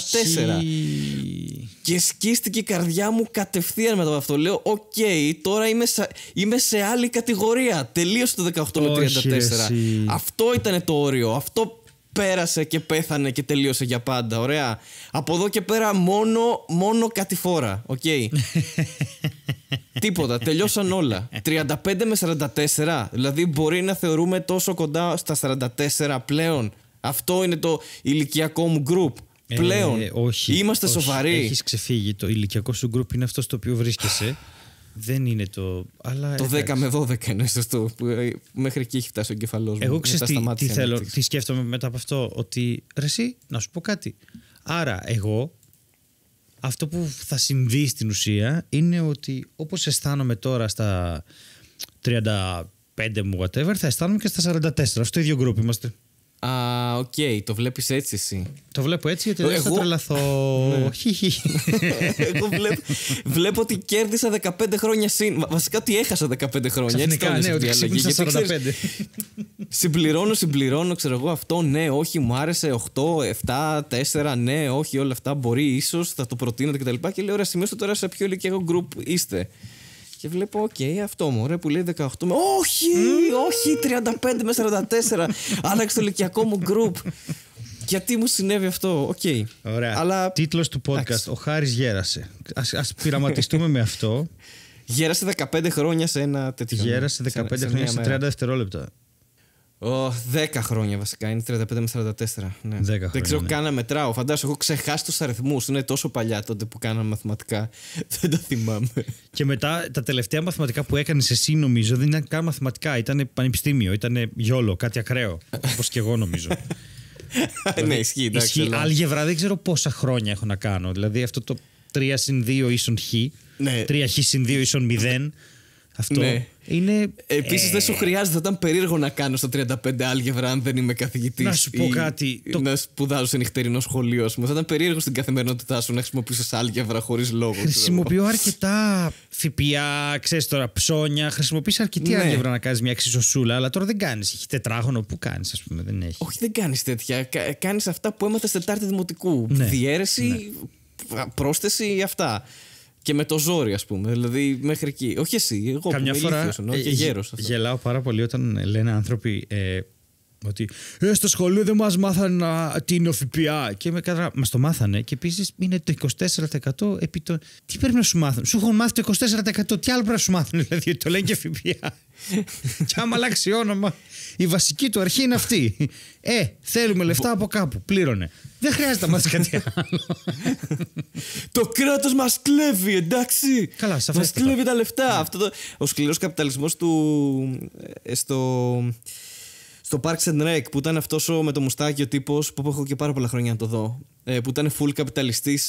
και σκίστηκε η καρδιά μου κατευθείαν μετά από αυτό. Λέω, οκ, τώρα είμαι σε, είμαι σε άλλη κατηγορία. Τελείωσε το 18 με 34. Αυτό ήταν το όριο. Αυτό πέρασε και πέθανε και τελείωσε για πάντα. Ωραία. Από εδώ και πέρα μόνο, μόνο κατηφόρα. Οκ. Okay. Τίποτα. Τελειώσαν όλα. 35 με 44. Δηλαδή μπορεί να θεωρούμε τόσο κοντά στα 44 πλέον. Αυτό είναι το ηλικιακό μου group. Ε, πλέον. όχι. Είμαστε όχι, σοβαροί. Έχεις ξεφύγει. Το ηλικιακό σου group είναι αυτό στο οποίο βρίσκεσαι. Δεν είναι το. Αλλά, το 10 με 12 είναι αυτό. Μέχρι εκεί έχει φτάσει ο εγκεφαλός μου. Εγώ ξέρω τι, θέλω, τι σκέφτομαι μετά από αυτό. Ότι ρε, εσύ, να σου πω κάτι. Άρα, εγώ αυτό που θα συμβεί στην ουσία είναι ότι όπως αισθάνομαι τώρα στα 35 μου, whatever, θα αισθάνομαι και στα 44. Στο ίδιο γκρουπ είμαστε. Α, οκ, okay, το βλέπεις έτσι εσύ. Το βλέπω έτσι γιατί δεν θα τρελαθώ. Ναι. Εγώ βλέπω, βλέπω ότι κέρδισα 15 χρόνια συν. Βασικά ότι έχασα 15 χρόνια. Ξαφνικά, έτσι ναι, ότι ξύπνησα 45. συμπληρώνω, συμπληρώνω, ξέρω εγώ αυτό. Ναι, όχι, μου άρεσε 8, 7, 4, ναι, όχι, όλα αυτά μπορεί ίσως, θα το προτείνετε κτλ. Και, και λέω, ρε, σημείωστε τώρα σε ποιο ηλικιακό group είστε. Και βλέπω, οκ, okay, αυτό μου, ρε, που λέει 18 με... Όχι, όχι, 35 με 44. Άλλαξε το ηλικιακό μου group. Γιατί μου συνέβη αυτό, οκ. Okay. Ωραία. Αλλά... Τίτλος του podcast, ο Χάρης γέρασε. Ας, ας πειραματιστούμε με αυτό. Γέρασε 15 χρόνια σε ένα τέτοιο. Γέρασε 15 χρόνια σε 30 δευτερόλεπτα. Oh, 10 χρόνια βασικά, είναι 35 με 44. Ναι. 10 χρόνια, δεν ξέρω ναι. καν να μετράω. Φαντάζομαι, έχω ξεχάσει τους αριθμούς. Είναι τόσο παλιά τότε που κάναμε μαθηματικά. δεν τα θυμάμαι. Και μετά τα τελευταία μαθηματικά που έκανες εσύ, νομίζω, δεν ήταν καν μαθηματικά. Ήταν πανεπιστήμιο, ήταν γιόλο, κάτι ακραίο. Όπως και εγώ νομίζω. ναι, δηλαδή, ισχύει. Ισχύει. Άλγευρα δεν ξέρω πόσα χρόνια έχω να κάνω. Δηλαδή αυτό το 3 συν 2 ίσον χ. 3 ναι. χ συν 2 ίσον 0. Αυτό. Ναι. Είναι... Επίσης, δεν ε, σου χρειάζεται, θα ήταν περίεργο να κάνω στα 35 άλγευρα αν δεν είμαι καθηγητής. Να σου πω κάτι. Το... Να σπουδάζω σε νυχτερινό σχολείο, ας Θα ήταν περίεργο στην καθημερινότητά σου να χρησιμοποιήσεις άλγευρα χωρίς λόγο. Χρησιμοποιώ αρκετά θυπιά, ξέρεις τώρα, ψώνια. Χρησιμοποιείς αρκετή ναι. άλγευρα να κάνεις μια σούλα, αλλά τώρα δεν κάνεις. Έχει τετράγωνο που κάνεις, ας πούμε. Δεν έχει. Όχι, δεν κάνεις τέτοια. κάνεις αυτά που έμαθες Τετάρτη Δημοτικού. Ναι. Διέρεση, ναι. πρόσθεση, αυτά. Και με το ζόρι, ας πούμε. Δηλαδή, μέχρι εκεί. Όχι εσύ, εγώ Καμιά που φορά, και ε, γέρο. Γελάω πάρα πολύ όταν λένε άνθρωποι ε, ότι ε, στο σχολείο δεν μας μάθανε τι είναι ο ΦΠΑ. Και με μας το μάθανε και επίσης είναι το 24% επί το... Τι πρέπει να σου μάθουν. Σου έχουν μάθει το 24% τι άλλο πρέπει να σου μάθουν. Δηλαδή το λένε και ΦΠΑ. και άμα αλλάξει όνομα η βασική του αρχή είναι αυτή. Ε, θέλουμε λεφτά από κάπου. Πλήρωνε. Δεν χρειάζεται να μάθεις κάτι άλλο. το κράτος μας κλέβει, εντάξει. Καλά, σαφέστατα. Μα κλέβει τα λεφτά. ο σκληρός καπιταλισμός του. Ε, στο το Parks and Rec που ήταν αυτός με το μουστάκι ο τύπος που έχω και πάρα πολλά χρόνια να το δω. Ε, που ήταν full καπιταλιστής,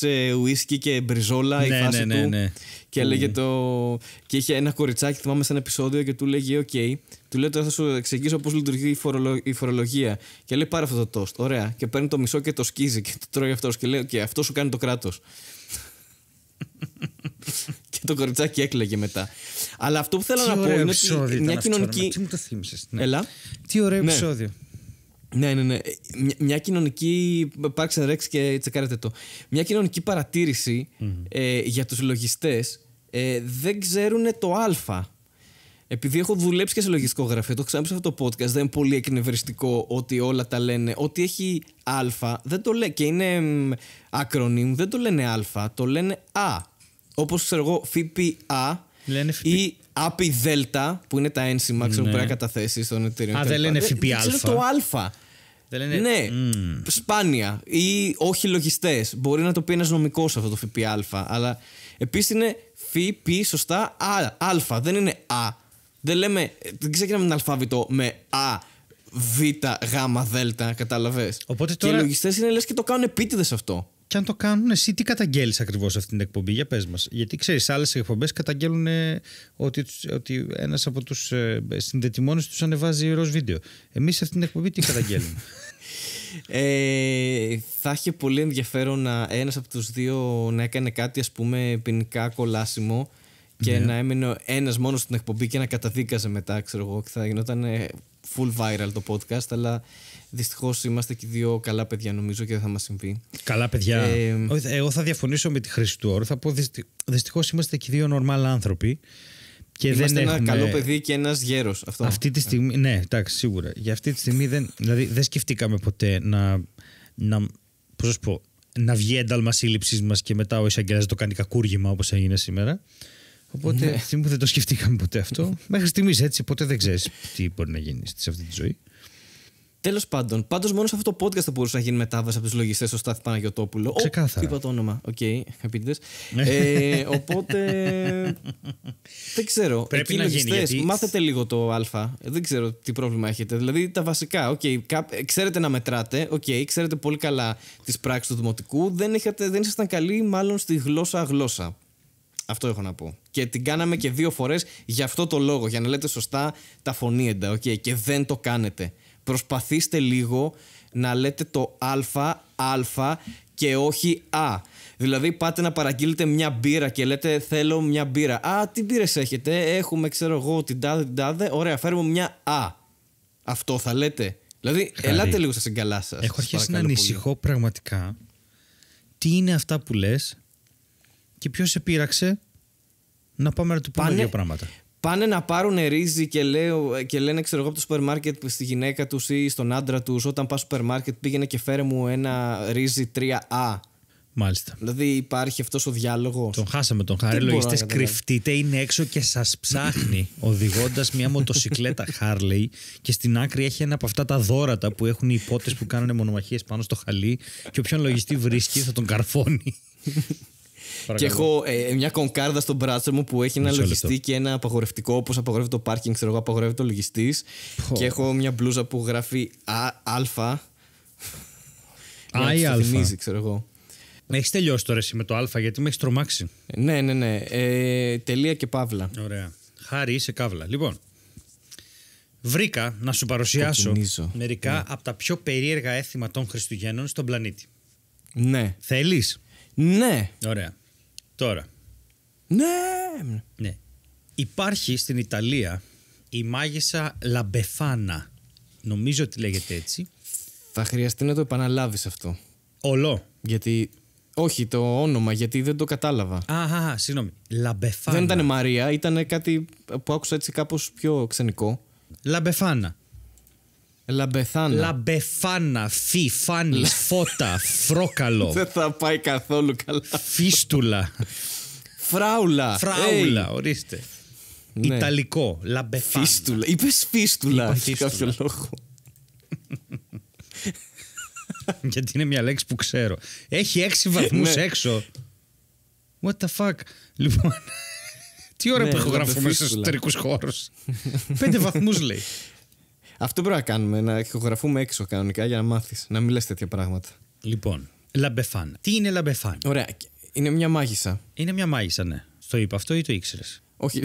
ουίσκι ε, και μπριζόλα ναι, η φάση ναι, ναι, ναι. του. Και έλεγε το. Και είχε ένα κοριτσάκι, θυμάμαι σε ένα επεισόδιο και του λέγει: Οκ, του λέει τώρα θα σου εξηγήσω πώς λειτουργεί η, φορολογία. Και λέει: Πάρε αυτό το τόστ. Ωραία. Και παίρνει το μισό και το σκίζει και το τρώει αυτός. Και λέει: Και αυτό σου κάνει το κράτος. το κοριτσάκι έκλαιγε μετά. Αλλά αυτό που θέλω να πω είναι ότι μια κοινωνική. Τι μου το θύμισες. Ναι. Έλα. Τι ωραίο ναι. επεισόδιο. Ναι, ναι, ναι. Μια, κοινωνική. Πάρξε ρεξ και τσεκάρετε το. Μια κοινωνική ε, για τους λογιστές ε, δεν ξέρουν το Α. Επειδή έχω δουλέψει και σε λογιστικό γραφείο, το ξέρω αυτό το podcast. Δεν είναι πολύ εκνευριστικό ότι όλα τα λένε. Ότι έχει Α, δεν το λέει. Και είναι ακρονίμου, δεν το λένε Α, το λένε Α. Όπως, ξέρω εγώ, ΦΠΑ ή API δέλτα, που είναι τα ένσημα ξέρω, ναι. που πρέπει να καταθέσεις στον εταιρείο. Α, δεν λένε ε, ΦΠΑ. Είναι το Α. Δεν λένε... Ναι, σπάνια ή όχι λογιστές. Μπορεί να το πει ένας νομικός αυτό το ΦΠΑ, αλλά επίσης είναι ΦΠ, σωστά, α, α, δεν είναι α. Δεν λέμε, δεν ξεκινάμε ένα αλφάβητο με α. Β, Γ, Δ, κατάλαβες. Οι λογιστές είναι λες και το κάνουν επίτηδες αυτό και αν το κάνουν, εσύ τι καταγγέλεις ακριβώς αυτή την εκπομπή, για πες μας. Γιατί ξέρεις, άλλες εκπομπές καταγγέλουν ε, ότι, ότι ένας από τους ε, συνδετημόνες τους ανεβάζει ροζ βίντεο. Εμείς αυτή την εκπομπή τι καταγγέλνουμε. Ε, θα είχε πολύ ενδιαφέρον να ένας από τους δύο να έκανε κάτι ας πούμε ποινικά κολάσιμο και ναι. να έμεινε ένας μόνος στην εκπομπή και να καταδίκαζε μετά ξέρω εγώ και θα γινόταν ε, full viral το podcast αλλά Δυστυχώς είμαστε και δύο καλά παιδιά, νομίζω, και δεν θα μας συμβεί. Καλά παιδιά. Ε, Εγώ θα διαφωνήσω με τη χρήση του όρου. Θα πω δυστυχώς είμαστε και δύο νορμάλ άνθρωποι. Και Είμαστε δεν ένα έχουμε... καλό παιδί και ένας γέρος. Αυτή τη ε. στιγμή. Ναι, εντάξει, σίγουρα. Για αυτή τη στιγμή δεν, δηλαδή, δεν σκεφτήκαμε ποτέ να. να πω, να βγει ένταλμα σύλληψής μας και μετά ο εισαγγελέας να το κάνει κακούργημα όπως έγινε σήμερα. Οπότε ναι. στιγμή που δεν το σκεφτήκαμε ποτέ αυτό. Μέχρι στιγμής έτσι, ποτέ δεν ξέρεις τι μπορεί να γίνει σε αυτή τη ζωή. Τέλος πάντων, πάντως μόνο σε αυτό το podcast θα μπορούσε να γίνει μετάβαση από τους λογιστές στο Στάθη Παναγιοτόπουλο. Ξεκάθαρα. Oh, είπα το όνομα. Οκ, okay, ναι. ε, οπότε. δεν ξέρω. Πρέπει να γίνει. Γιατί... Μάθετε λίγο το Α. Ε, δεν ξέρω τι πρόβλημα έχετε. Δηλαδή τα βασικά. Okay, ε, ξέρετε να μετράτε. Okay, ξέρετε πολύ καλά τις πράξεις του Δημοτικού. Δεν, είχατε, δεν ήσασταν καλοί, μάλλον στη γλώσσα-γλώσσα. Αυτό έχω να πω. Και την κάναμε και δύο φορές για αυτό το λόγο. Για να λέτε σωστά τα φωνήεντα. Okay, και δεν το κάνετε προσπαθήστε λίγο να λέτε το α, α και όχι α. Δηλαδή πάτε να παραγγείλετε μια μπύρα και λέτε θέλω μια μπύρα. Α, τι μπύρες έχετε, έχουμε ξέρω εγώ την τάδε, την τάδε, ωραία φέρουμε μια α. Αυτό θα λέτε. Δηλαδή ελάτε λίγο σας συγκαλά σας. Έχω αρχίσει να ανησυχώ πραγματικά τι είναι αυτά που λες και ποιος σε πείραξε να πάμε να του πούμε Πάνε... δύο πράγματα πάνε να πάρουν ρύζι και, λέω, ε, και λένε, ξέρω εγώ, από το σούπερ μάρκετ στη γυναίκα τους ή στον άντρα τους, όταν πας στο σούπερ μάρκετ πήγαινε και φέρε μου ένα ρύζι 3A. Μάλιστα. Δηλαδή υπάρχει αυτός ο διάλογος. Τον χάσαμε τον Λογιστέ, Κρυφτείτε, είναι έξω και σας ψάχνει οδηγώντας μια μοτοσυκλέτα Harley και στην άκρη έχει ένα από αυτά τα δόρατα που έχουν οι υπότες που κάνουν μονομαχίες πάνω στο χαλί και όποιον λογιστή βρίσκει θα τον καρφώνει. Και έχω ε, ε μια κονκάρδα στο μπράτσο μου που έχει ένα Μισό λογιστή λεπτό. και ένα απαγορευτικό, όπως απαγορεύει το πάρκινγκ, ξέρω εγώ, απαγορεύει το λογιστής. Και έχω μια μπλούζα που γράφει Α. α Α θυμίζει, ξέρω εγώ. Έχεις τελειώσει τώρα εσύ με το Α, γιατί με έχεις τρομάξει. Ε, ναι, ναι, ναι. Ε, τελεία και παύλα. Ωραία. Χάρη, είσαι καύλα. Λοιπόν, βρήκα να σου παρουσιάσω μερικά ναι. από τα πιο περίεργα έθιμα των Χριστουγέννων στον πλανήτη. Ναι. Θέλεις. Ναι. Ωραία. Τώρα. Ναι. ναι. Υπάρχει στην Ιταλία η μάγισσα Λαμπεφάνα. Νομίζω ότι λέγεται έτσι. Θα χρειαστεί να το επαναλάβεις αυτό. Ολό. Γιατί όχι το όνομα, γιατί δεν το κατάλαβα. α, συγγνώμη. Λαμπεφάνα. Δεν ήταν Μαρία, ήταν κάτι που άκουσα έτσι κάπως πιο ξενικό. Λαμπεφάνα. Λαμπεθάνα. Λαμπεφάνα, φι, φάνης, φώτα, φρόκαλο. Δεν θα πάει καθόλου καλά. Φίστουλα. Φράουλα. Φράουλα, ορίστε. Ναι. Ιταλικό. Λαμπεφάνα. Φίστουλα. Είπε φίστουλα. Για κάποιο λόγο. Γιατί είναι μια λέξη που ξέρω. Έχει έξι βαθμούς ναι. έξω. What the fuck. Λοιπόν. Τι ώρα ναι, που έχω γραφεί μέσα στου εσωτερικού χώρους. Πέντε βαθμούς λέει. Αυτό πρέπει να κάνουμε, να ηχογραφούμε έξω κανονικά για να μάθεις, να μην τέτοια πράγματα. Λοιπόν, λαμπεφάν. Τι είναι λαμπεφάν. Ωραία. Είναι μια μάγισσα. Είναι μια μάγισσα, ναι. στο είπα αυτό ή το ήξερες. Όχι.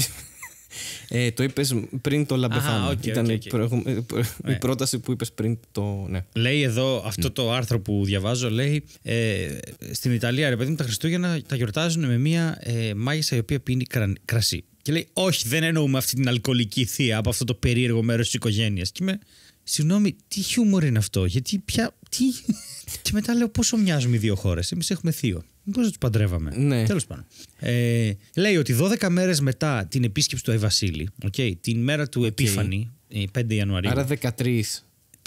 Ε, το είπες πριν το λαμπεφάν. Okay, Ήταν okay, Η, ναι. πρόταση που είπες πριν το. Ναι. Λέει εδώ, αυτό ναι. το άρθρο που διαβάζω, λέει ε, στην Ιταλία, ρε παιδί μου, τα Χριστούγεννα τα γιορτάζουν με μια ε, μάγισσα η οποία πίνει κρασί. Και λέει, Όχι, δεν εννοούμε αυτή την αλκοολική θεία από αυτό το περίεργο μέρος της οικογένειας. Και είμαι, Συγγνώμη, τι χιούμορ είναι αυτό, γιατί πια. Τι... και μετά λέω, Πόσο μοιάζουν οι δύο χώρες. Εμείς έχουμε θείο. Μήπως τους παντρεύαμε. Ναι. Τέλος πάντων. Ε, λέει ότι 12 μέρες μετά την επίσκεψη του Αϊβασίλη, okay, την μέρα του okay. Επίφανη, 5 ε, Ιανουαρίου. Άρα 13.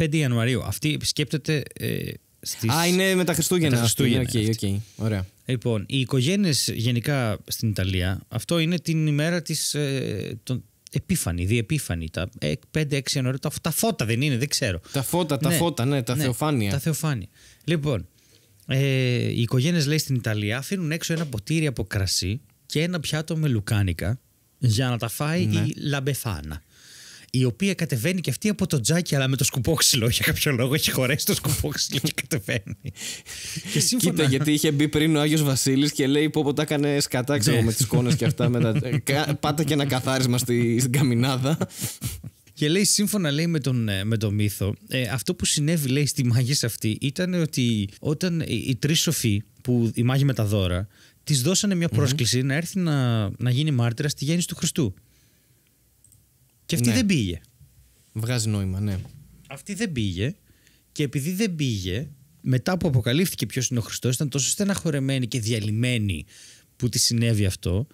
5 Ιανουαρίου. Αυτή επισκέπτεται. Ε, στις... Α, είναι με Χριστούγεννα. Χριστούγεννα. okay, okay. Ωραία. Λοιπόν, οι οικογένειες γενικά στην Ιταλία, αυτό είναι την ημέρα της. Ε, επίφανη, διεπίφανη. Τα 5-6 ε, Ιανουαρίου, τα, φώτα δεν είναι, δεν ξέρω. Τα φώτα, τα ναι. φώτα, ναι, τα ναι, θεοφάνεια. Τα θεοφάνεια. Λοιπόν, ε, οι οικογένειες λέει στην Ιταλία αφήνουν έξω ένα ποτήρι από κρασί και ένα πιάτο με λουκάνικα για να τα φάει ναι. η λαμπεθάνα η οποία κατεβαίνει και αυτή από το τζάκι, αλλά με το σκουπόξυλο. Για κάποιο λόγο έχει χωρέσει το σκουπόξυλο και κατεβαίνει. Κοίτα, γιατί είχε μπει πριν ο Άγιος Βασίλης και λέει: Πω, πω τα έκανε σκατά, ξέρω, ναι. με τις κόνε και αυτά. πάτε τα... και ένα καθάρισμα στη... στην καμινάδα. Και λέει, σύμφωνα λέει, με, τον, ε, με τον μύθο, ε, αυτό που συνέβη λέει, στη μάγη αυτή ήταν ότι όταν οι, τρεις σοφοί, που η μάγοι με τα δώρα, της δώσανε μια πρόσκληση να έρθει να, να γίνει μάρτυρας στη γέννηση του Χριστού. Και αυτή ναι. δεν πήγε. Βγάζει νόημα, ναι. Αυτή δεν πήγε. Και επειδή δεν πήγε, μετά που αποκαλύφθηκε ποιος είναι ο Χριστός, ήταν τόσο στεναχωρεμένη και διαλυμένη που τη συνέβη αυτό,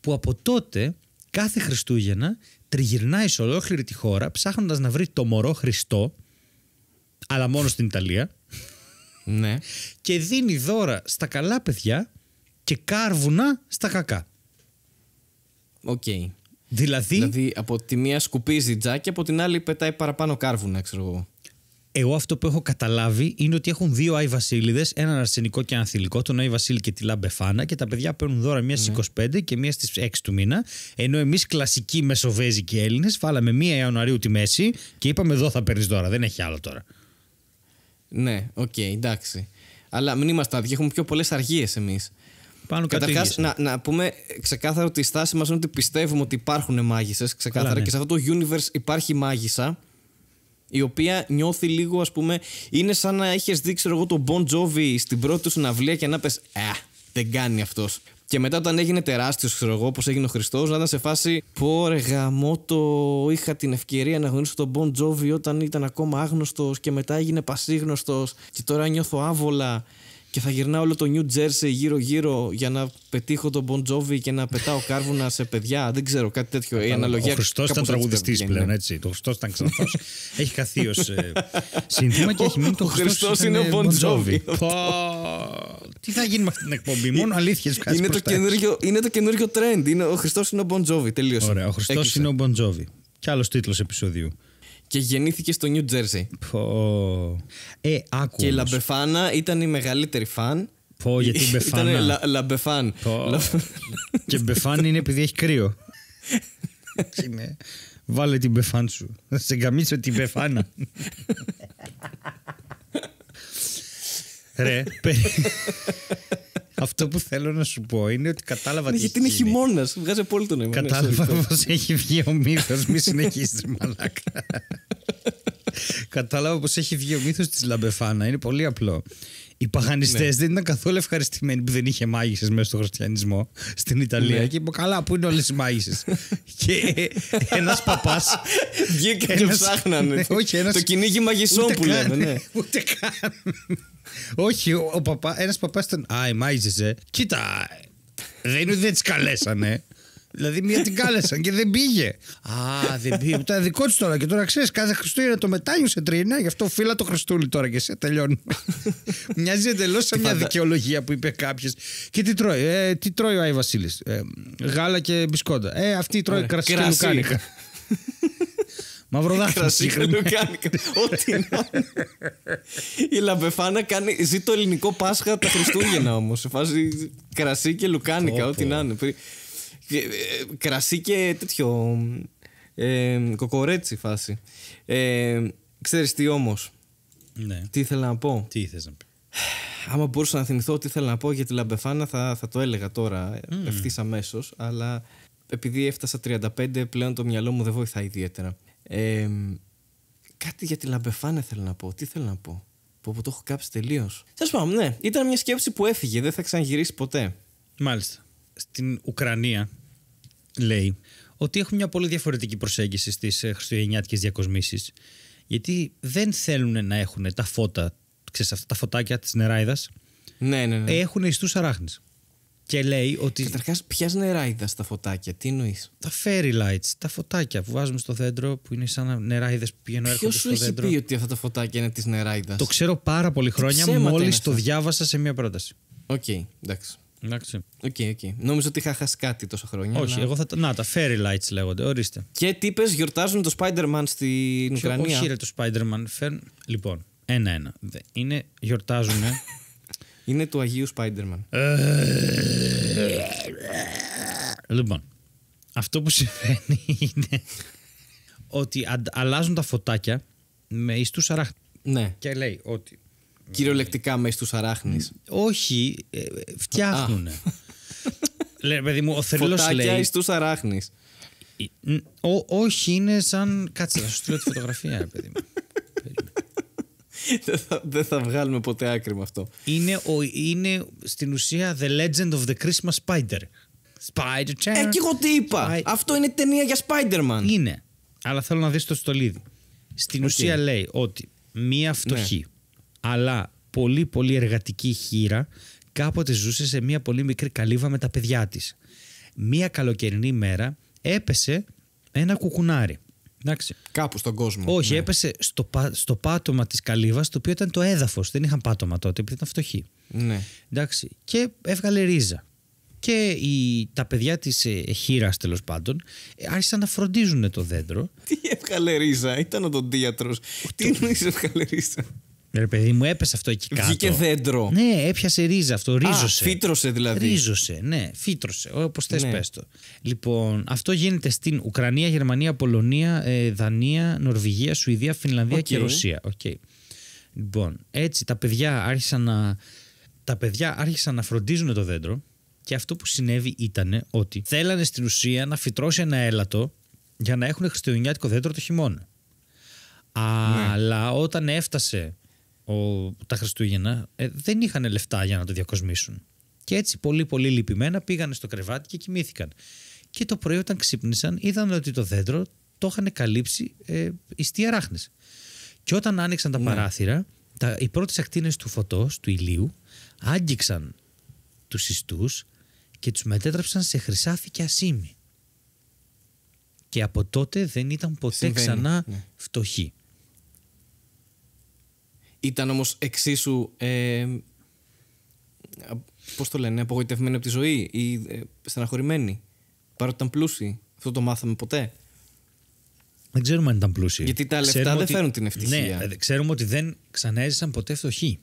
που από τότε κάθε Χριστούγεννα τριγυρνάει σε ολόκληρη τη χώρα ψάχνοντας να βρει το μωρό Χριστό, αλλά μόνο στην Ιταλία. Ναι. Και δίνει δώρα στα καλά παιδιά και κάρβουνα στα κακά. Οκ. Δηλαδή... δηλαδή από τη μία σκουπίζει τζάκι, από την άλλη πετάει παραπάνω κάρβουνα, ξέρω εγώ. Εγώ αυτό που έχω καταλάβει είναι ότι έχουν δύο Άι Βασίλειδες, έναν αρσενικό και έναν θηλυκό, τον Άι Βασίλη και τη Λαμπεφάνα, και τα παιδιά παίρνουν δώρα μία στις 25 ναι. και μία στις 6 του μήνα. Ενώ εμείς κλασικοί και Έλληνες φάλαμε μία Ιανουαρίου τη μέση και είπαμε εδώ θα παίρνεις δώρα, δεν έχει άλλο τώρα. Ναι, οκ, okay, εντάξει. Αλλά μην είμαστε άδικοι, έχουμε πιο πολλές αργίες εμείς. Πάνω Καταρχά, να, να πούμε ξεκάθαρα ότι η στάση μας είναι ότι πιστεύουμε ότι υπάρχουν μάγισσες. Ξεκάθαρα. Ναι. Και σε αυτό το universe υπάρχει μάγισσα η οποία νιώθει λίγο, ας πούμε, είναι σαν να έχεις δει, ξέρω εγώ, τον Bon Jovi στην πρώτη του συναυλία και να πες Ε, δεν κάνει αυτός. Και μετά όταν έγινε τεράστιος, ξέρω εγώ, όπως έγινε ο Χριστός, να ήταν σε φάση Πω ρε το είχα την ευκαιρία να γνωρίσω τον Bon Jovi όταν ήταν ακόμα άγνωστος και μετά έγινε πασίγνωστος και τώρα νιώθω άβολα και θα γυρνάω όλο το New Jersey γύρω-γύρω για να πετύχω τον Bon Jovi και να πετάω κάρβουνα σε παιδιά. Δεν ξέρω, κάτι τέτοιο. Η ε, αναλογία Ο Χριστός ήταν τραγουδιστή πλέον, έτσι. Το Χριστός ήταν ξανθός. έχει χαθεί ως ε, σύνθημα και έχει μείνει το Χριστό. είναι ο ε, Bon Jovi. Τι θα γίνει με αυτή την εκπομπή, μόνο αλήθειε Είναι, το καινούργιο trend. Είναι, ο Χριστός είναι ο Bon Jovi. Τελείωσε. Ωραία, ο Χριστός είναι ο Bon Jovi. Κι άλλος τίτλος επεισοδίου και γεννήθηκε στο Νιου Τζέρσι. Πω. Ε, άκου. Και η Λαμπεφάνα ήταν η μεγαλύτερη φαν. Πω, γιατί μπεφάνα. Ήταν λα, λαμπεφάν. Λα... και μπεφάν είναι επειδή έχει κρύο. είναι. Βάλε την μπεφάν σου. σε γκαμίσω την μπεφάνα. Ρε, αυτό που θέλω να σου πω είναι ότι κατάλαβα ναι, τι. Γιατί είναι χειμώνας, βγάζει τον νόημα. Ναι, κατάλαβα πώς έχει βγει ο μύθος, μη συνεχίζεις μαλάκα. Κατάλαβα πώς έχει βγει ο μύθος της Λαμπεφάνα. Είναι πολύ απλό. Οι παγανιστές ναι. δεν ήταν καθόλου ευχαριστημένοι που δεν είχε μάγισσες μέσα στον χριστιανισμό στην Ιταλία. Και είπα καλά, που είναι όλες οι μάγισσες. και ένας παπάς. Βγήκε και το ψάχνανε. Το κυνήγι μαγισσό που Ούτε καν. Όχι, ο παπά, ένας παπάς ήταν. Α, μάιζεσαι. Κοίτα, δεν είναι ότι δεν τις καλέσανε. Δηλαδή, μία την κάλεσαν και δεν πήγε. Α, δεν πήγε. Ήταν δικό της τώρα και τώρα ξέρεις, κάθε Χριστούγεννα το σε τρίνα, γι' αυτό φύλα το Χριστούλη τώρα και σε τελειώνει. Μοιάζει εντελώς σαν μια δικαιολογία που είπε κάποιος. Και τι τρώει, ε, τι τρώει ο Άι Βασίλης. Ε, γάλα και μπισκότα. Ε, αυτή τρώει κρασί και λουκάνικα. δάχτυλο. Κρασί, Λουκάνικα, Ό,τι να Η λαμπεφάνα κάνει. Ζει το ελληνικό Πάσχα τα Χριστούγεννα όμως. Σε φάση κρασί και λουκάνικα, ό,τι να είναι. Ε, κρασί και τέτοιο. Ε, κοκορέτσι φάση. Ε, ξέρεις τι όμως, Ναι. Τι ήθελα να πω. Τι ήθελα, να πεις. Άμα μπορούσα να θυμηθώ τι ήθελα να πω για τη Λαμπεφάνα θα, θα το έλεγα τώρα mm. ευθύς αμέσως, αλλά επειδή έφτασα 35 πλέον το μυαλό μου δεν βοηθά ιδιαίτερα κάτι για τη λαμπεφάνε θέλω να πω. Τι θέλω να πω. Που το έχω κάψει τελείως. Σα πω, ναι. Ήταν μια σκέψη που έφυγε, δεν θα ξαναγυρίσει ποτέ. Μάλιστα. Στην Ουκρανία λέει ότι έχουν μια πολύ διαφορετική προσέγγιση στις ε, χριστουγεννιάτικες διακοσμήσεις. Γιατί δεν θέλουν να έχουν τα φώτα, ξέρεις, αυτά τα φωτάκια της νεράιδας. Ναι, ναι, ναι. Έχουν ιστού και λέει ότι. Καταρχάς, ποια νεράιδα τα φωτάκια, τι εννοείς. Τα fairy lights, τα φωτάκια που βάζουμε στο δέντρο που είναι σαν νεράιδες που πηγαίνουν έρχονται στο δέντρο. Ποιο σου έχει πει ότι αυτά τα φωτάκια είναι της νεράιδας. Το ξέρω πάρα πολύ χρόνια, μόλι το διάβασα σε μία πρόταση. Οκ, okay, εντάξει. Εντάξει. Okay, okay. Νόμιζα ότι είχα χάσει κάτι τόσα χρόνια. Όχι, εγώ θα. Να, τα fairy lights λέγονται, ορίστε. Και τι είπες, γιορτάζουν το Spider-Man στην Ουκρανία. Όχι, ρε το Spider-Man. Λοιπόν, ένα-ένα. Είναι, γιορτάζουν Είναι του Αγίου Σπάιντερμαν. Λοιπόν, αυτό που συμβαίνει είναι ότι αλλάζουν τα φωτάκια με ιστούς αράχνη. Ναι. Και λέει ότι... Κυριολεκτικά με ιστούς αράχνης. Όχι, ε, φτιάχνουν. Λέει, παιδί μου, ο θρύλος λέει... Φωτάκια ιστούς αράχνης. όχι, είναι σαν... Κάτσε, θα σου στείλω τη φωτογραφία, παιδί μου. δεν, θα, δεν θα βγάλουμε ποτέ άκρη με αυτό. Είναι, ο, είναι στην ουσία The Legend of the Christmas Spider. spider Ε, εγώ τι είπα. Αυτό είναι ταινία για Spider-Man. Είναι. Αλλά θέλω να δεις το στολίδι. Στην ουσία λέει ότι μία φτωχή, ναι. αλλά πολύ πολύ εργατική χείρα κάποτε ζούσε σε μία πολύ μικρή καλύβα με τα παιδιά της. Μία καλοκαιρινή μέρα έπεσε ένα κουκουνάρι. Εντάξει. Κάπου στον κόσμο. Όχι, ναι. έπεσε στο, στο πάτωμα της καλύβας, το οποίο ήταν το έδαφος. Δεν είχαν πάτωμα τότε, επειδή ήταν φτωχοί. Ναι. Εντάξει. Και έβγαλε ρίζα. Και οι, τα παιδιά της ε, Χείρας, τέλος πάντων, ε, άρχισαν να φροντίζουν το δέντρο. Τι έβγαλε ρίζα, ήταν ο δίατρος Τι εννοείς έβγαλε ρίζα. Ρε παιδί μου, έπεσε αυτό εκεί κάτω. Βγήκε δέντρο. Ναι, έπιασε ρίζα αυτό. Ρίζωσε. Α, φύτρωσε δηλαδή. Ρίζωσε, ναι, φύτρωσε. Όπως θες, ναι. πες το. Λοιπόν, αυτό γίνεται στην Ουκρανία, Γερμανία, Πολωνία, ε, Δανία, Νορβηγία, Σουηδία, Φινλανδία okay. και Ρωσία. Okay. Λοιπόν, έτσι τα παιδιά άρχισαν να. Τα παιδιά άρχισαν να φροντίζουν το δέντρο και αυτό που συνέβη ήταν ότι θέλανε στην ουσία να φυτρώσει ένα έλατο για να έχουν χριστουγεννιάτικο δέντρο το χειμώνα. Ναι. Αλλά όταν έφτασε ο, τα Χριστούγεννα ε, δεν είχαν λεφτά για να το διακοσμήσουν. Και έτσι πολύ πολύ λυπημένα πήγανε στο κρεβάτι και κοιμήθηκαν. Και το πρωί όταν ξύπνησαν είδαν ότι το δέντρο το είχαν καλύψει ε, ιστία Και όταν άνοιξαν τα ναι. παράθυρα, τα, οι πρώτες ακτίνες του φωτός, του ηλίου, άγγιξαν τους ιστούς και τους μετέτρεψαν σε χρυσάφι και ασήμι. Και από τότε δεν ήταν ποτέ ξανά ναι. φτωχοί ήταν όμως εξίσου ε, πώς το λένε, απογοητευμένοι από τη ζωή ή ε, στεναχωρημένοι παρότι ήταν πλούσιοι. Αυτό το μάθαμε ποτέ. Δεν ξέρουμε αν ήταν πλούσιοι. Γιατί τα λεφτά δεν ότι... φέρουν την ευτυχία. Ναι, ε, ξέρουμε ότι δεν ξανέζησαν ποτέ φτωχοί.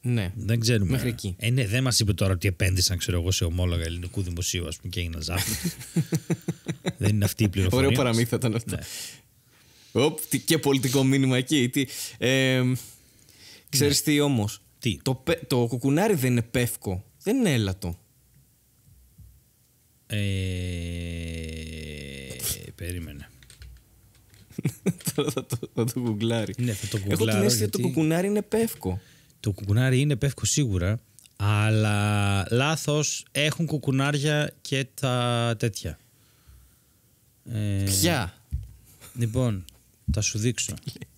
Ναι. Δεν ξέρουμε. Ε, ναι, δεν μας είπε τώρα ότι επένδυσαν ξέρω σε ομόλογα ελληνικού δημοσίου ας πούμε, και έγιναν ζάχαρη. δεν είναι αυτή η πληροφορία. Ωραίο παραμύθι ήταν αυτό. Ναι. Οπ, και πολιτικό μήνυμα εκεί. Τι, ε, Ξέρεις ναι. τι όμως. Τι? Το, το κουκουνάρι δεν είναι πεύκο. Δεν είναι έλατο. Ε, περίμενε. Τώρα θα το, θα το Ναι, θα το Έχω την αίσθηση ότι το κουκουνάρι είναι πεύκο. Το κουκουνάρι είναι πεύκο σίγουρα, αλλά λάθος έχουν κουκουνάρια και τα τέτοια. Ε, Ποια? Λοιπόν, θα σου δείξω.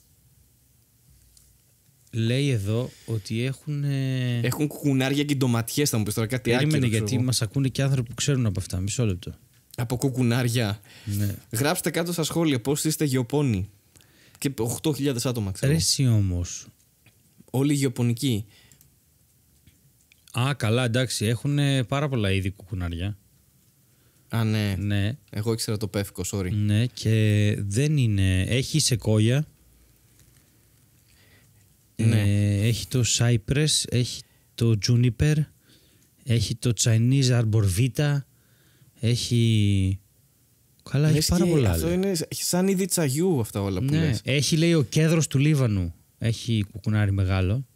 Λέει εδώ ότι έχουν. Ε, έχουν κουκουνάρια και ντοματιές, θα μου πεις τώρα κάτι άλλο. Περίμενε, γιατί μας ακούνε και άνθρωποι που ξέρουν από αυτά. Μισό λεπτό. Από κουκουνάρια. Ναι. Γράψτε κάτω στα σχόλια πώς είστε γεωπόνοι. Και 8.000 άτομα ξέρω. Αρέσει όμως. Όλοι γεωπονικοί. Α, καλά, εντάξει. Έχουν ε, πάρα πολλά είδη κουκουνάρια. Α, ναι. ναι. Εγώ ήξερα το πεύκο, sorry. Ναι, και δεν είναι. Έχει ναι. Ε, έχει το Cypress, έχει το Juniper, έχει το Chinese Αρμπορβίτα, έχει... Καλά, έχει πάρα πολλά. Αυτό είναι σαν είδη τσαγιού αυτά όλα που ναι. λες. Έχει λέει ο Κέδρος του Λίβανου. Έχει κουκουνάρι μεγάλο.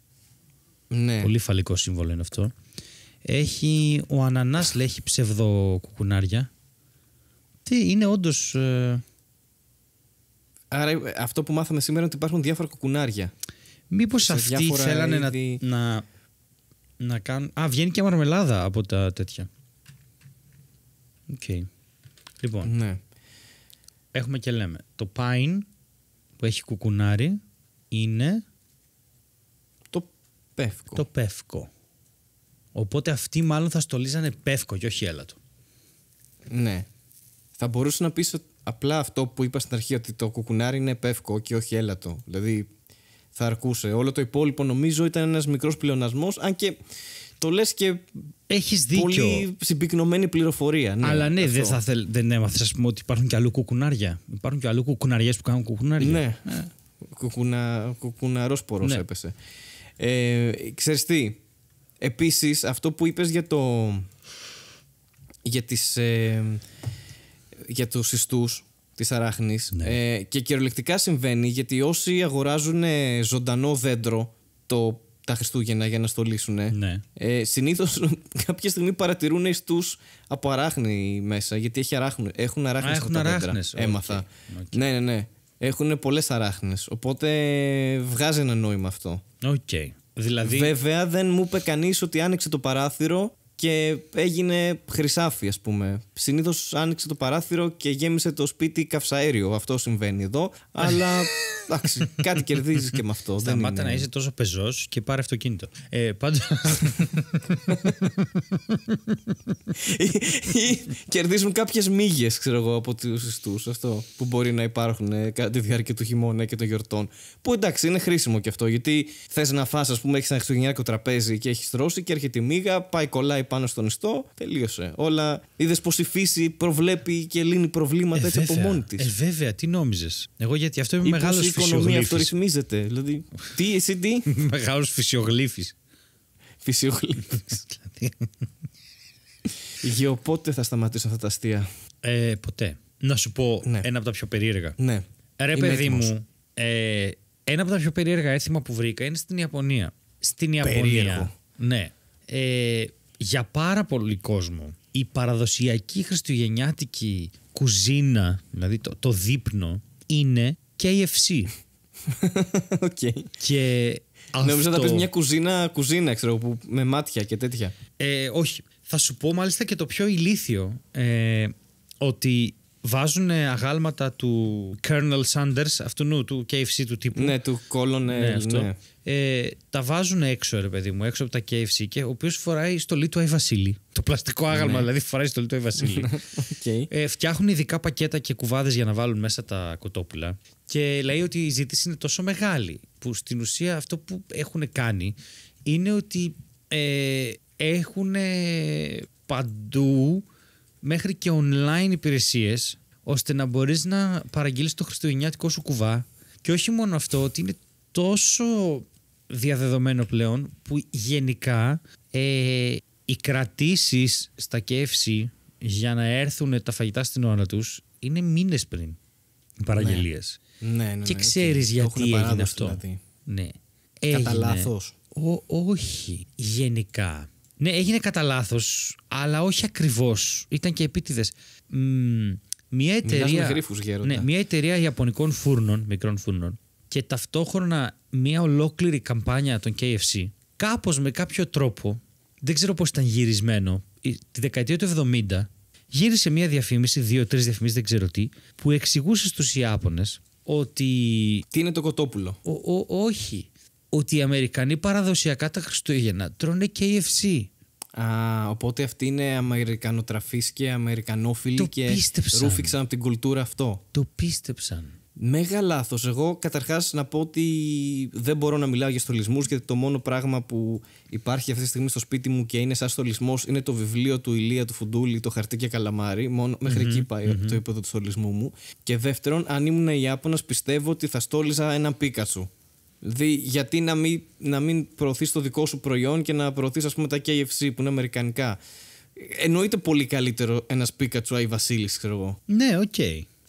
Ναι. Πολύ φαλικό σύμβολο είναι αυτό. Έχει ο ανανάς λέει, έχει ψευδο κουκουνάρια. Τι είναι όντως. Ε, Άρα αυτό που μάθαμε σήμερα είναι ότι υπάρχουν διάφορα κουκουνάρια. Μήπως αυτοί θέλανε να, να, να κάνουν. Α, βγαίνει και μαρμελάδα από τα τέτοια. Οκ. Λοιπόν. Ναι. Έχουμε και λέμε. Το πάιν που έχει κουκουνάρι είναι. Το πεύκο. Το πεύκο. Οπότε αυτοί μάλλον θα στολίζανε πεύκο και όχι έλατο. Ναι. Θα μπορούσε να πεις απλά αυτό που είπα στην αρχή, ότι το κουκουνάρι είναι πεύκο και όχι έλατο. Δηλαδή θα αρκούσε. Όλο το υπόλοιπο νομίζω ήταν ένας μικρός πλεονασμός, αν και το λες και. Έχεις δίκιο. Πολύ συμπυκνωμένη πληροφορία. Ναι, Αλλά ναι, δεν, θα θέλ, δεν πούμε, ότι υπάρχουν και αλλού κουκουνάρια. Υπάρχουν και αλλού κουκουναριές που κάνουν κουκουνάρια. Ναι. ναι. Κουκουνα, κουκουναρός ναι. έπεσε. Ε, ξέρεις τι, επίσης αυτό που είπες για το... για τις... Ε, για τους ιστούς της αράχνης. Ναι. Ε, και κυριολεκτικά συμβαίνει γιατί όσοι αγοράζουν ε, ζωντανό δέντρο το, τα Χριστούγεννα για να στολίσουν, ναι. ε, συνήθως κάποια στιγμή παρατηρούν ιστούς από αράχνη μέσα. Γιατί έχει αράχνη, έχουν αράχνες αράχνες. δέντρα. Έμαθα. Ναι, ναι, ναι. Έχουν πολλές αράχνες. Οπότε βγάζει ένα νόημα αυτό. Okay. Δηλαδή... Βέβαια δεν μου είπε κανείς ότι άνοιξε το παράθυρο και έγινε χρυσάφι ας πούμε. Συνήθως άνοιξε το παράθυρο και γέμισε το σπίτι καυσαέριο. Αυτό συμβαίνει εδώ, αλλά εντάξει, κάτι κερδίζεις και με αυτό. Σταμάτα είναι... να είσαι τόσο πεζός και πάρε αυτοκίνητο. Ε, Πάντα. Κερδίζουν κάποιες μύγες, ξέρω εγώ, από τους ιστούς αυτό που μπορεί να υπάρχουν ε, κατά τη διάρκεια του χειμώνα και των γιορτών. Που εντάξει, είναι χρήσιμο και αυτό, γιατί θες να φά, ας πούμε, έχεις ένα χριστουγεννιάκο τραπέζι και έχεις τρώσει και έρχεται η μύγα, πάει κολλάει πάνω στον ιστό, τελείωσε. Όλα. Είδες πως η φύση προβλέπει και λύνει προβλήματα ε, έτσι από μόνη της. Ε, βέβαια, τι νόμιζες. Εγώ γιατί αυτό είναι μεγάλο Η οικονομία αυτορυθμίζεται. Δηλαδή, τι, εσύ τι. μεγάλος φυσιογλήφης. Φυσιογλήφης. Δηλαδή. Γεω πότε θα σταματήσω αυτά τα αστεία. Ε, ποτέ. Να σου πω ναι. ένα από τα πιο περίεργα. Ναι. Ρε, παιδί μου, ε, ένα από τα πιο περίεργα έθιμα που βρήκα είναι στην Ιαπωνία. Στην Ιαπωνία. Περίεργο. Ναι. Ε, για πάρα πολύ κόσμο η παραδοσιακή χριστουγεννιάτικη κουζίνα, δηλαδή το, το δείπνο, είναι KFC. okay. Και αυτό... Νομίζω θα πεις μια κουζίνα, κουζίνα ξέρω, που, με μάτια και τέτοια. Ε, όχι. Θα σου πω μάλιστα και το πιο ηλίθιο ε, ότι βάζουν αγάλματα του Colonel Sanders, αυτού νου, του KFC του τύπου. Ναι, του Colonel. Ναι. ναι ε, τα βάζουν έξω, ρε παιδί μου, έξω από τα KFC και ο οποίος φοράει στολή του Άι Βασίλη. Το πλαστικό άγαλμα ναι. δηλαδή φοράει στολή του Άι Βασίλη. okay. ε, φτιάχνουν ειδικά πακέτα και κουβάδες για να βάλουν μέσα τα κοτόπουλα. Και λέει ότι η ζήτηση είναι τόσο μεγάλη που στην ουσία αυτό που έχουν κάνει είναι ότι ε, έχουν παντού μέχρι και online υπηρεσίες ώστε να μπορείς να παραγγείλεις το χριστουγεννιάτικό σου κουβά και όχι μόνο αυτό ότι είναι τόσο διαδεδομένο πλέον που γενικά ε, οι κρατήσεις στα κεύση για να έρθουν τα φαγητά στην ώρα τους είναι μήνες πριν οι ναι. παραγγελίες. Ναι. Ναι, ναι και ξέρεις γιατί έγινε αυτό. Δηλαδή. Ναι. Κατά λάθο. Όχι. Γενικά. Ναι, έγινε κατά λάθος, αλλά όχι ακριβώς. Ήταν και επίτηδες. Μια εταιρεία. Ναι, μια εταιρεία Ιαπωνικών φούρνων, μικρών φούρνων, και ταυτόχρονα μια ολόκληρη καμπάνια των KFC κάπως με κάποιο τρόπο, δεν ξέρω πώς ήταν γυρισμένο, τη δεκαετία του 70 γύρισε μια διαφήμιση, δύο-τρει διαφημίσεις δεν ξέρω τι, που εξηγούσε στους Ιάπωνες ότι... Τι είναι το κοτόπουλο. όχι. Ότι οι Αμερικανοί παραδοσιακά τα Χριστούγεννα τρώνε KFC. Α, οπότε αυτοί είναι Αμερικανοτραφείς και Αμερικανόφιλοι το και πίστεψαν. από την κουλτούρα αυτό. Το πίστεψαν. Μέγα λάθος. Εγώ καταρχάς να πω ότι δεν μπορώ να μιλάω για στολισμούς, γιατί το μόνο πράγμα που υπάρχει αυτή τη στιγμή στο σπίτι μου και είναι σαν στολισμός είναι το βιβλίο του Ηλία του Φουντούλη, το χαρτί και καλαμάρι. μέχρι εκεί το επίπεδο του στολισμού μου. Και δεύτερον, αν ήμουν Ιάπωνας, πιστεύω ότι θα στόλιζα έναν Πίκατσου. Δηλαδή, γιατί να μην, να μην προωθείς το δικό σου προϊόν και να προωθείς, ας πούμε, τα KFC που είναι αμερικανικά. Εννοείται πολύ καλύτερο ένας Πίκατσου Αϊ Βασίλης, ξέρω εγώ. Ναι, οκ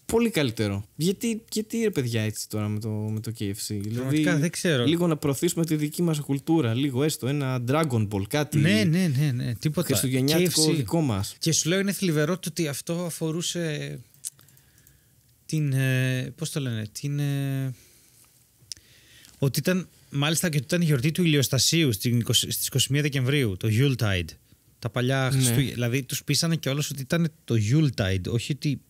πολύ καλύτερο. Γιατί, γιατί ρε παιδιά έτσι τώρα με το, με το KFC. Δηλαδή, δεν ξέρω. Λίγο να προωθήσουμε τη δική μας κουλτούρα. Λίγο έστω ένα Dragon Ball κάτι. Ναι, ναι, ναι. ναι. Τίποτα. Χριστουγεννιάτικο δικό μας. Και σου λέω είναι θλιβερό το ότι αυτό αφορούσε την... Ε, Πώς το λένε. Την... Ε, ότι ήταν... Μάλιστα και ότι ήταν η γιορτή του ηλιοστασίου στι 21 Δεκεμβρίου, το Yuletide. Τα παλιά ναι. Χριστούγεννα. Δηλαδή τους πείσανε κιόλας ότι ήταν το Yuletide, όχι ότι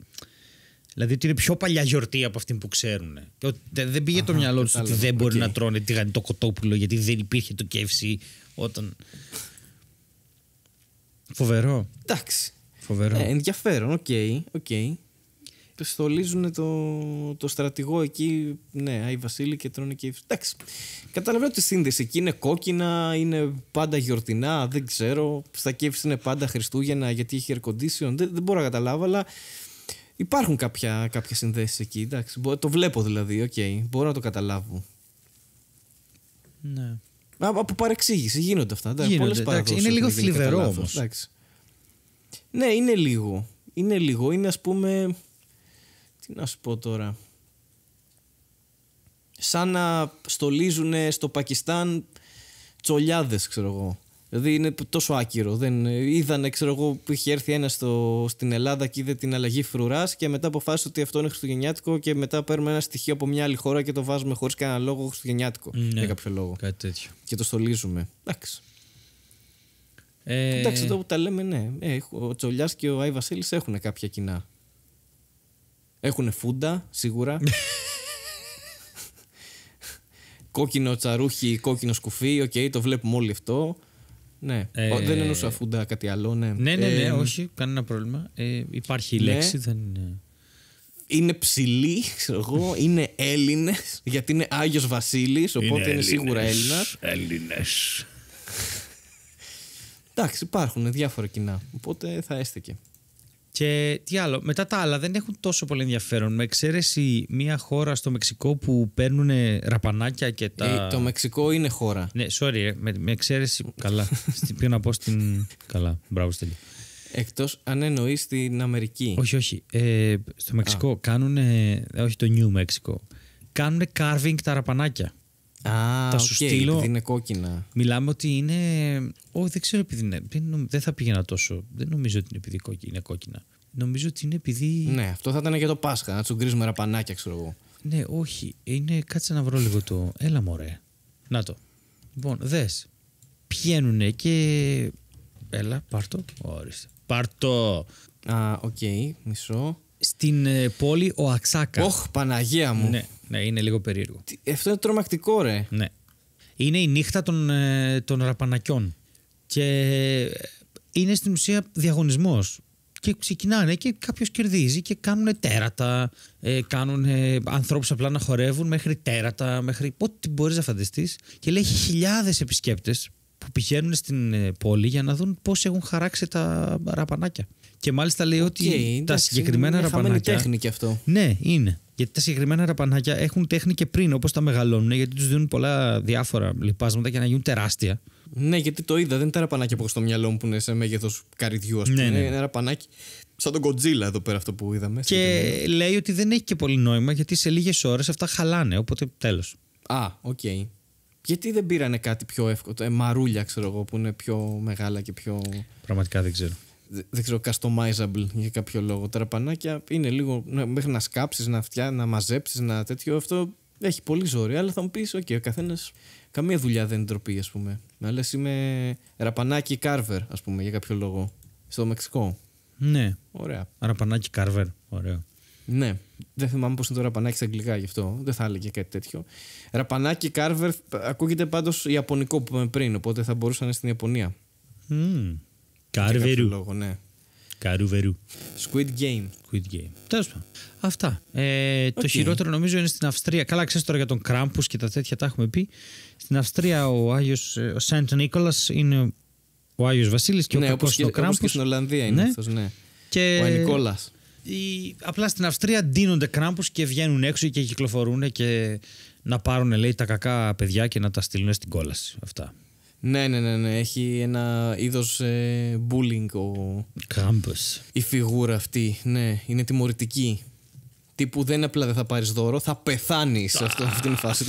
Δηλαδή ότι είναι πιο παλιά γιορτή από αυτή που ξέρουν. Και δεν πήγε το μυαλό τους ότι δεν μπορεί να τρώνε τηγανιτό κοτόπουλο γιατί δεν υπήρχε το KFC όταν. Φοβερό. Εντάξει. Φοβερό. Ε, ενδιαφέρον, οκ. Okay, okay. Στολίζουν το, το στρατηγό εκεί, ναι, Άι Βασίλη και τρώνε και. Εντάξει. Καταλαβαίνω τη σύνδεση. Εκεί είναι κόκκινα, είναι πάντα γιορτινά, δεν ξέρω. Στα κέφι είναι πάντα Χριστούγεννα γιατί έχει air Δεν, δεν μπορώ να καταλάβω, αλλά Υπάρχουν κάποια, κάποια συνδέσεις εκεί. Εντάξει. Το βλέπω δηλαδή. Okay. Μπορώ να το καταλάβω. Ναι. Από παρεξήγηση γίνονται αυτά. Γίνονται, πολλές εντάξει, είναι λίγο θλιβερό όμω. Ναι, είναι λίγο. Είναι λίγο. Είναι ας πούμε. Τι να σου πω τώρα. Σαν να στολίζουν στο Πακιστάν τσολιάδες, ξέρω εγώ. Δηλαδή είναι τόσο άκυρο. Δεν, ε, είδανε, ξέρω εγώ, που είχε έρθει ένας στο, στην Ελλάδα και είδε την αλλαγή φρουράς και μετά αποφάσισε ότι αυτό είναι χριστουγεννιάτικο και μετά παίρνουμε ένα στοιχείο από μια άλλη χώρα και το βάζουμε χωρίς κανένα λόγο χριστουγεννιάτικο. Ναι, για κάποιο λόγο. Κάτι τέτοιο. Και το στολίζουμε. Εντάξει. Ε... Εντάξει, εδώ που τα λέμε, ναι. Ε, ο Τσολιάς και ο Άι Βασίλης έχουν κάποια κοινά. Έχουν φούντα, σίγουρα. κόκκινο τσαρούχι, κόκκινο σκουφί, οκ, το βλέπουμε όλοι αυτό. Ναι. Ε, δεν εννοούσα φούντα κάτι άλλο, ναι. Ναι, ναι, ναι, ε, όχι, κανένα πρόβλημα. Ε, υπάρχει η ναι. λέξη, δεν είναι. Είναι ψηλοί, ξέρω εγώ, είναι Έλληνες, γιατί είναι Άγιος Βασίλης, οπότε είναι, σίγουρα Έλληνας. Έλληνες. Εντάξει, υπάρχουν διάφορα κοινά. Οπότε θα έστεκε. Και τι άλλο, μετά τα άλλα δεν έχουν τόσο πολύ ενδιαφέρον. Με εξαίρεση μια χώρα στο Μεξικό που παίρνουν ραπανάκια και τα. Ε, το Μεξικό είναι χώρα. Ναι, sorry, ε, με, με εξαίρεση. Καλά. στην, ποιο πω στην. Καλά, μπράβο, Στέλι. Εκτός αν εννοείς στην Αμερική. Όχι, όχι. Ε, στο Μεξικό κάνουν. όχι, το νιου Μεξικό. Κάνουν carving τα ραπανάκια. Α, θα σου okay, στείλω. είναι κόκκινα. Μιλάμε ότι είναι. Όχι, δεν ξέρω επειδή είναι. Δεν, θα πήγαινα τόσο. Δεν νομίζω ότι είναι επειδή είναι κόκκινα. Νομίζω ότι είναι επειδή. Ναι, αυτό θα ήταν για το Πάσχα, να τσουγκρίζουμε ραπανάκια, ξέρω εγώ. Ναι, όχι. Είναι... Κάτσε να βρω λίγο το. Έλα, μωρέ. Να το. Λοιπόν, δες. Πιένουνε και. Έλα, πάρτο. Ορίστε. Πάρτο. Α, οκ, μισό στην ε, πόλη ο Αξάκας. Ωχ, Παναγία μου. Ναι, ναι είναι λίγο περίεργο. αυτό είναι τρομακτικό, ρε. Ναι. Είναι η νύχτα των, ε, των ραπανακιών. Και ε, είναι στην ουσία διαγωνισμός. και ξεκινάνε και κάποιος κερδίζει και κάνουν τέρατα. κάνουν ανθρώπους απλά να χορεύουν μέχρι τέρατα, μέχρι ό,τι μπορείς να φανταστείς. Και λέει έχει χιλιάδες επισκέπτες που πηγαίνουν στην πόλη για να δουν πώς έχουν χαράξει τα ραπανάκια. Και μάλιστα λέει okay, ότι εντάξει, τα συγκεκριμένα είναι ραπανάκια. Είναι τέχνη και αυτό. Ναι, είναι. Γιατί τα συγκεκριμένα ραπανάκια έχουν τέχνη και πριν, όπως τα μεγαλώνουν, γιατί τους δίνουν πολλά διάφορα λοιπάσματα για να γίνουν τεράστια. Ναι, γιατί το είδα. Δεν είναι τα ραπανάκια που έχω στο μυαλό μου που είναι σε μέγεθος καριδιού, ας ναι, πούμε. Ναι, ναι. Είναι ένα ραπανάκι. Σαν τον κοντζίλα εδώ πέρα αυτό που είδαμε. Και λέει ότι δεν έχει και πολύ νόημα γιατί σε λίγες ώρες αυτά χαλάνε. Οπότε τέλος. Α, οκ. Okay. Γιατί δεν πήρανε κάτι πιο εύκολο. Ε, μαρούλια, ξέρω εγώ, που είναι πιο μεγάλα και πιο. Πραγματικά δεν ξέρω δεν ξέρω, customizable για κάποιο λόγο. Τα ραπανάκια είναι λίγο μέχρι να σκάψεις, να φτιά, να μαζέψεις, να τέτοιο. Αυτό έχει πολύ ζόρι, αλλά θα μου πεις: OK, ο καθένας. Καμία δουλειά δεν είναι ντροπή, ας πούμε. Να λες, είμαι ραπανάκι κάρβερ, ας πούμε, για κάποιο λόγο. Στο Μεξικό. Ναι. Ωραία. Ραπανάκι κάρβερ. Ωραίο. Ναι. Δεν θυμάμαι πώς είναι το ραπανάκι στα αγγλικά γι' αυτό. Δεν θα έλεγε κάτι τέτοιο. Ραπανάκι κάρβερ ακούγεται πάντως ιαπωνικό που είπαμε πριν, οπότε θα μπορούσε να στην Ιαπωνία. Καρουβερού. Λόγο, ναι. Καρουβερού. Squid Game. Squid Game. Τέλος πάντων. Αυτά. Ε, okay. Το χειρότερο νομίζω είναι στην Αυστρία. Καλά, ξέρεις τώρα για τον Κράμπου και τα τέτοια τα έχουμε πει. Στην Αυστρία ο Άγιος ε, ο Σαντ Νίκολας είναι ο Άγιος Βασίλης και ναι, ο Κράμπου. ο Κράμπου. Και στην Ολλανδία είναι ναι. αυτός, ναι. Και... Ο Νικόλα. Οι... Απλά στην Αυστρία ντύνονται κράμπου και βγαίνουν έξω και κυκλοφορούν και να πάρουν λέει τα κακά παιδιά και να τα στείλουν στην κόλαση. Αυτά. Ναι, ναι, ναι, ναι. Έχει ένα είδος ε, bullying ο. Κάμπος. Η φιγούρα αυτή. Ναι, είναι τιμωρητική. Τύπου δεν απλά δεν θα πάρεις δώρο, θα πεθάνεις σε αυτό, αυτήν την φάση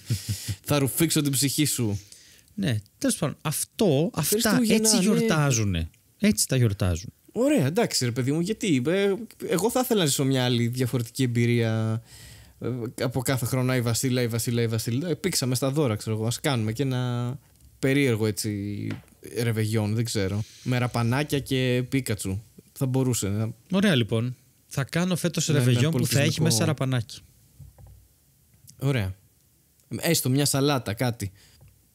θα ρουφήξω την ψυχή σου. Ναι, τέλος πάντων. Αυτό, αυτά έτσι ναι. γιορτάζουν. Έτσι τα γιορτάζουν. Ωραία, εντάξει, ρε παιδί μου, γιατί. Ε, εγώ θα ήθελα να ζήσω μια άλλη διαφορετική εμπειρία ε, από κάθε χρόνο η Βασίλα, η Βασίλα, η Βασίλα. Ε, πήξαμε στα δώρα, ξέρω εγώ. Ας κάνουμε και ένα περίεργο έτσι ρεβεγιόν, δεν ξέρω. Με ραπανάκια και πίκατσου. Θα μπορούσε. Να... Ωραία λοιπόν. Θα κάνω φέτος ναι, ναι, ρεβεγιόν που θα έχει μέσα ραπανάκι. Ωραία. Έστω μια σαλάτα, κάτι.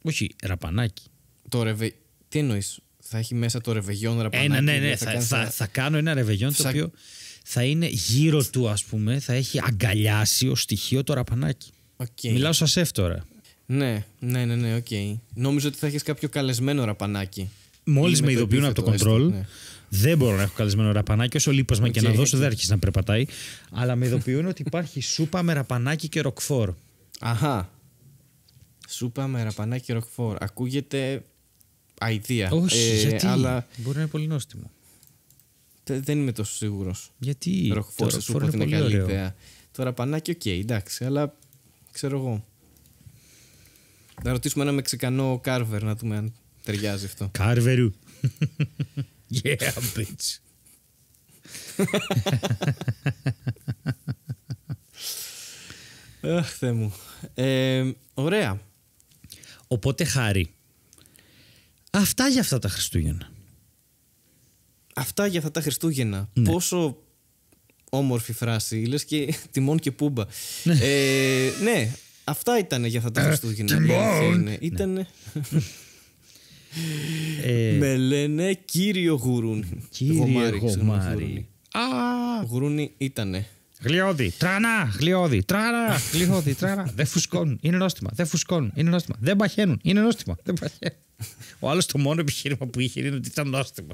Όχι, ραπανάκι. Το ρεβε... Τι εννοείς, θα έχει μέσα το ρεβεγιόν ραπανάκι. Ένα, ναι, ναι, θα, θα, κάνω ένα ρεβεγιόν το οποίο θα είναι γύρω του, ας πούμε, θα έχει αγκαλιάσει ως στοιχείο το ραπανάκι. Okay. Μιλάω σα τώρα. Ναι, ναι, ναι, ναι, οκ. Okay. Νόμιζα ότι θα έχεις κάποιο καλεσμένο ραπανάκι. Μόλις με ειδοποιούν από το κοντρόλ, ναι. δεν μπορώ να έχω καλεσμένο ραπανάκι. Όσο λείπασμα okay, και να δώσω, δεν άρχισε να περπατάει. Αλλά με ειδοποιούν ότι υπάρχει σούπα με ραπανάκι και ροκφόρ. Αχά. Σούπα με ραπανάκι και ροκφόρ. Ακούγεται αηδία. Όχι, ε, γιατί. Αλλά... Μπορεί να είναι πολύ νόστιμο. Δεν είμαι τόσο σίγουρος. Γιατί. Ροκφόρ, είναι καλή ωραίο. ιδέα. Το ραπανάκι, οκ, okay, εντάξει, αλλά ξέρω εγώ. Να ρωτήσουμε ένα μεξικανό κάρβερ να δούμε αν ταιριάζει αυτό. Κάρβερου. yeah, bitch. Αχ, Θεέ μου. Ε, ωραία. Οπότε χάρη. Αυτά για αυτά τα Χριστούγεννα. Αυτά για αυτά τα Χριστούγεννα. Ναι. Πόσο όμορφη φράση. Λες και τιμών και πούμπα. Ναι. ε, ναι, Αυτά ήταν για αυτά τα ε, Χριστούγεννα. Λοιπόν. Ήταν. Ναι. Ε, με λένε κύριο Γουρούνι. Κύριο Γουρούνι. ααα γουρούνι ήτανε. Γλιώδη, τράνα, γλιώδη, τράνα, γλιώδη, τράνα. δεν φουσκώνουν, είναι νόστιμα, δεν φουσκώνουν, είναι νόστιμα. Δεν παχαίνουν, είναι νόστιμα, δεν παχαίνουν. Ο άλλος το μόνο επιχείρημα που είχε είναι ότι ήταν νόστιμα.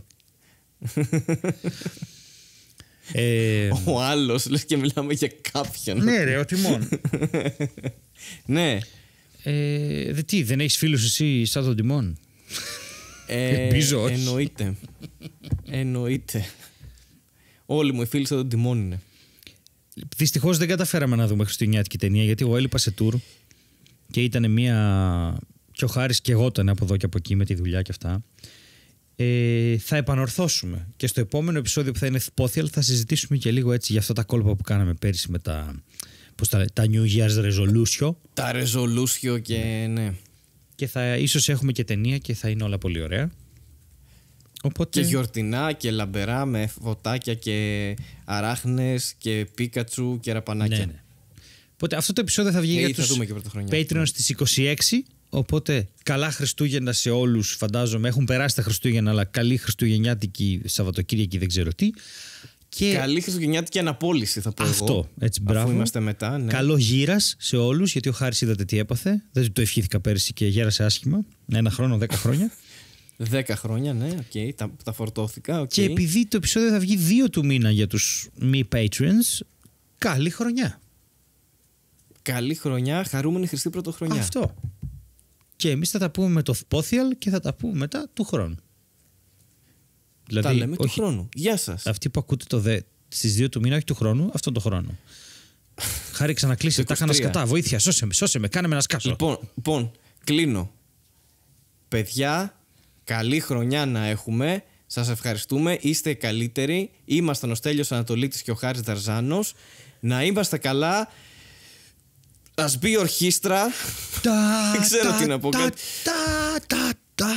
Ε, ο άλλος, λες και μιλάμε για κάποιον. Ναι, ρε, ο Τιμών. ναι. Ε, τι, δεν έχεις φίλους εσύ σαν τον Τιμών. Ε, Εννοείται. εννοείται. Όλοι μου οι φίλοι σαν τον Τιμών είναι. Δυστυχώς δεν καταφέραμε να δούμε χριστουγεννιάτικη ταινία γιατί εγώ έλειπα σε τουρ και ήταν μια. Και ο Χάρης και εγώ ήταν από εδώ και από εκεί με τη δουλειά και αυτά. Ε, θα επανορθώσουμε και στο επόμενο επεισόδιο που θα είναι Θπόθιαλ θα συζητήσουμε και λίγο έτσι για αυτά τα κόλπα που κάναμε πέρυσι με τα, τα, New Year's Resolution. Τα Resolution και ναι. ναι. Και θα ίσως έχουμε και ταινία και θα είναι όλα πολύ ωραία. Οπότε... Και γιορτινά και λαμπερά με φωτάκια και αράχνες και πίκατσου και ραπανάκια. Ναι, ναι. Οπότε αυτό το επεισόδιο θα βγει ναι, για τους Patreon στις 26 Οπότε καλά Χριστούγεννα σε όλους, φαντάζομαι. Έχουν περάσει τα Χριστούγεννα, αλλά καλή Χριστουγεννιάτικη Σαββατοκύριακη, δεν ξέρω τι. Και... Καλή Χριστουγεννιάτικη αναπόληση, θα πω. Αυτό. έτσι, μπράβο. είμαστε μετά. Ναι. Καλό γύρας σε όλους, γιατί ο Χάρης είδατε τι έπαθε. Δεν το ευχήθηκα πέρσι και γέρασε άσχημα. Ένα χρόνο, δέκα χρόνια. Δέκα χρόνια, ναι, οκ τα, τα φορτώθηκα. Okay. Και επειδή το επεισόδιο θα βγει δύο του μήνα για τους μη patrons, καλή χρονιά. Καλή χρονιά, χαρούμενη Χριστή Πρωτοχρονιά. Αυτό. Και εμείς θα τα πούμε με το Pothial και θα τα πούμε μετά του χρόνου. Δηλαδή, τα λέμε όχι, του χρόνου. Γεια σας. Αυτοί που ακούτε το δε, στις 2 του μήνα, όχι του χρόνου, αυτόν τον χρόνο. Χάρη ξανακλείσε, τα είχα να σκατά. Βοήθεια, σώσε με, σώσε με, κάνε να σκάσω. Λοιπόν, λοιπόν, κλείνω. Παιδιά, καλή χρονιά να έχουμε. Σας ευχαριστούμε, είστε καλύτεροι. Ήμασταν ο Στέλιος Ανατολίτης και ο Χάρης Δαρζάνος. Να είμαστε καλά. Ας μπει η ορχήστρα. Δεν ξέρω τι να πω.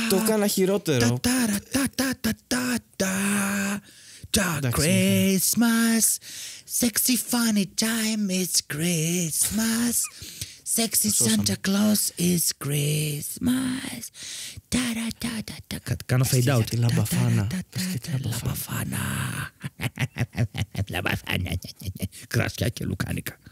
Το έκανα χειρότερο. Christmas. Sexy funny time is Christmas. Sexy Santa Claus is Christmas. Κάνω fade out. Λαμπαφάνα. Λαμπαφάνα. Λαμπαφάνα. Κρασιά και λουκάνικα.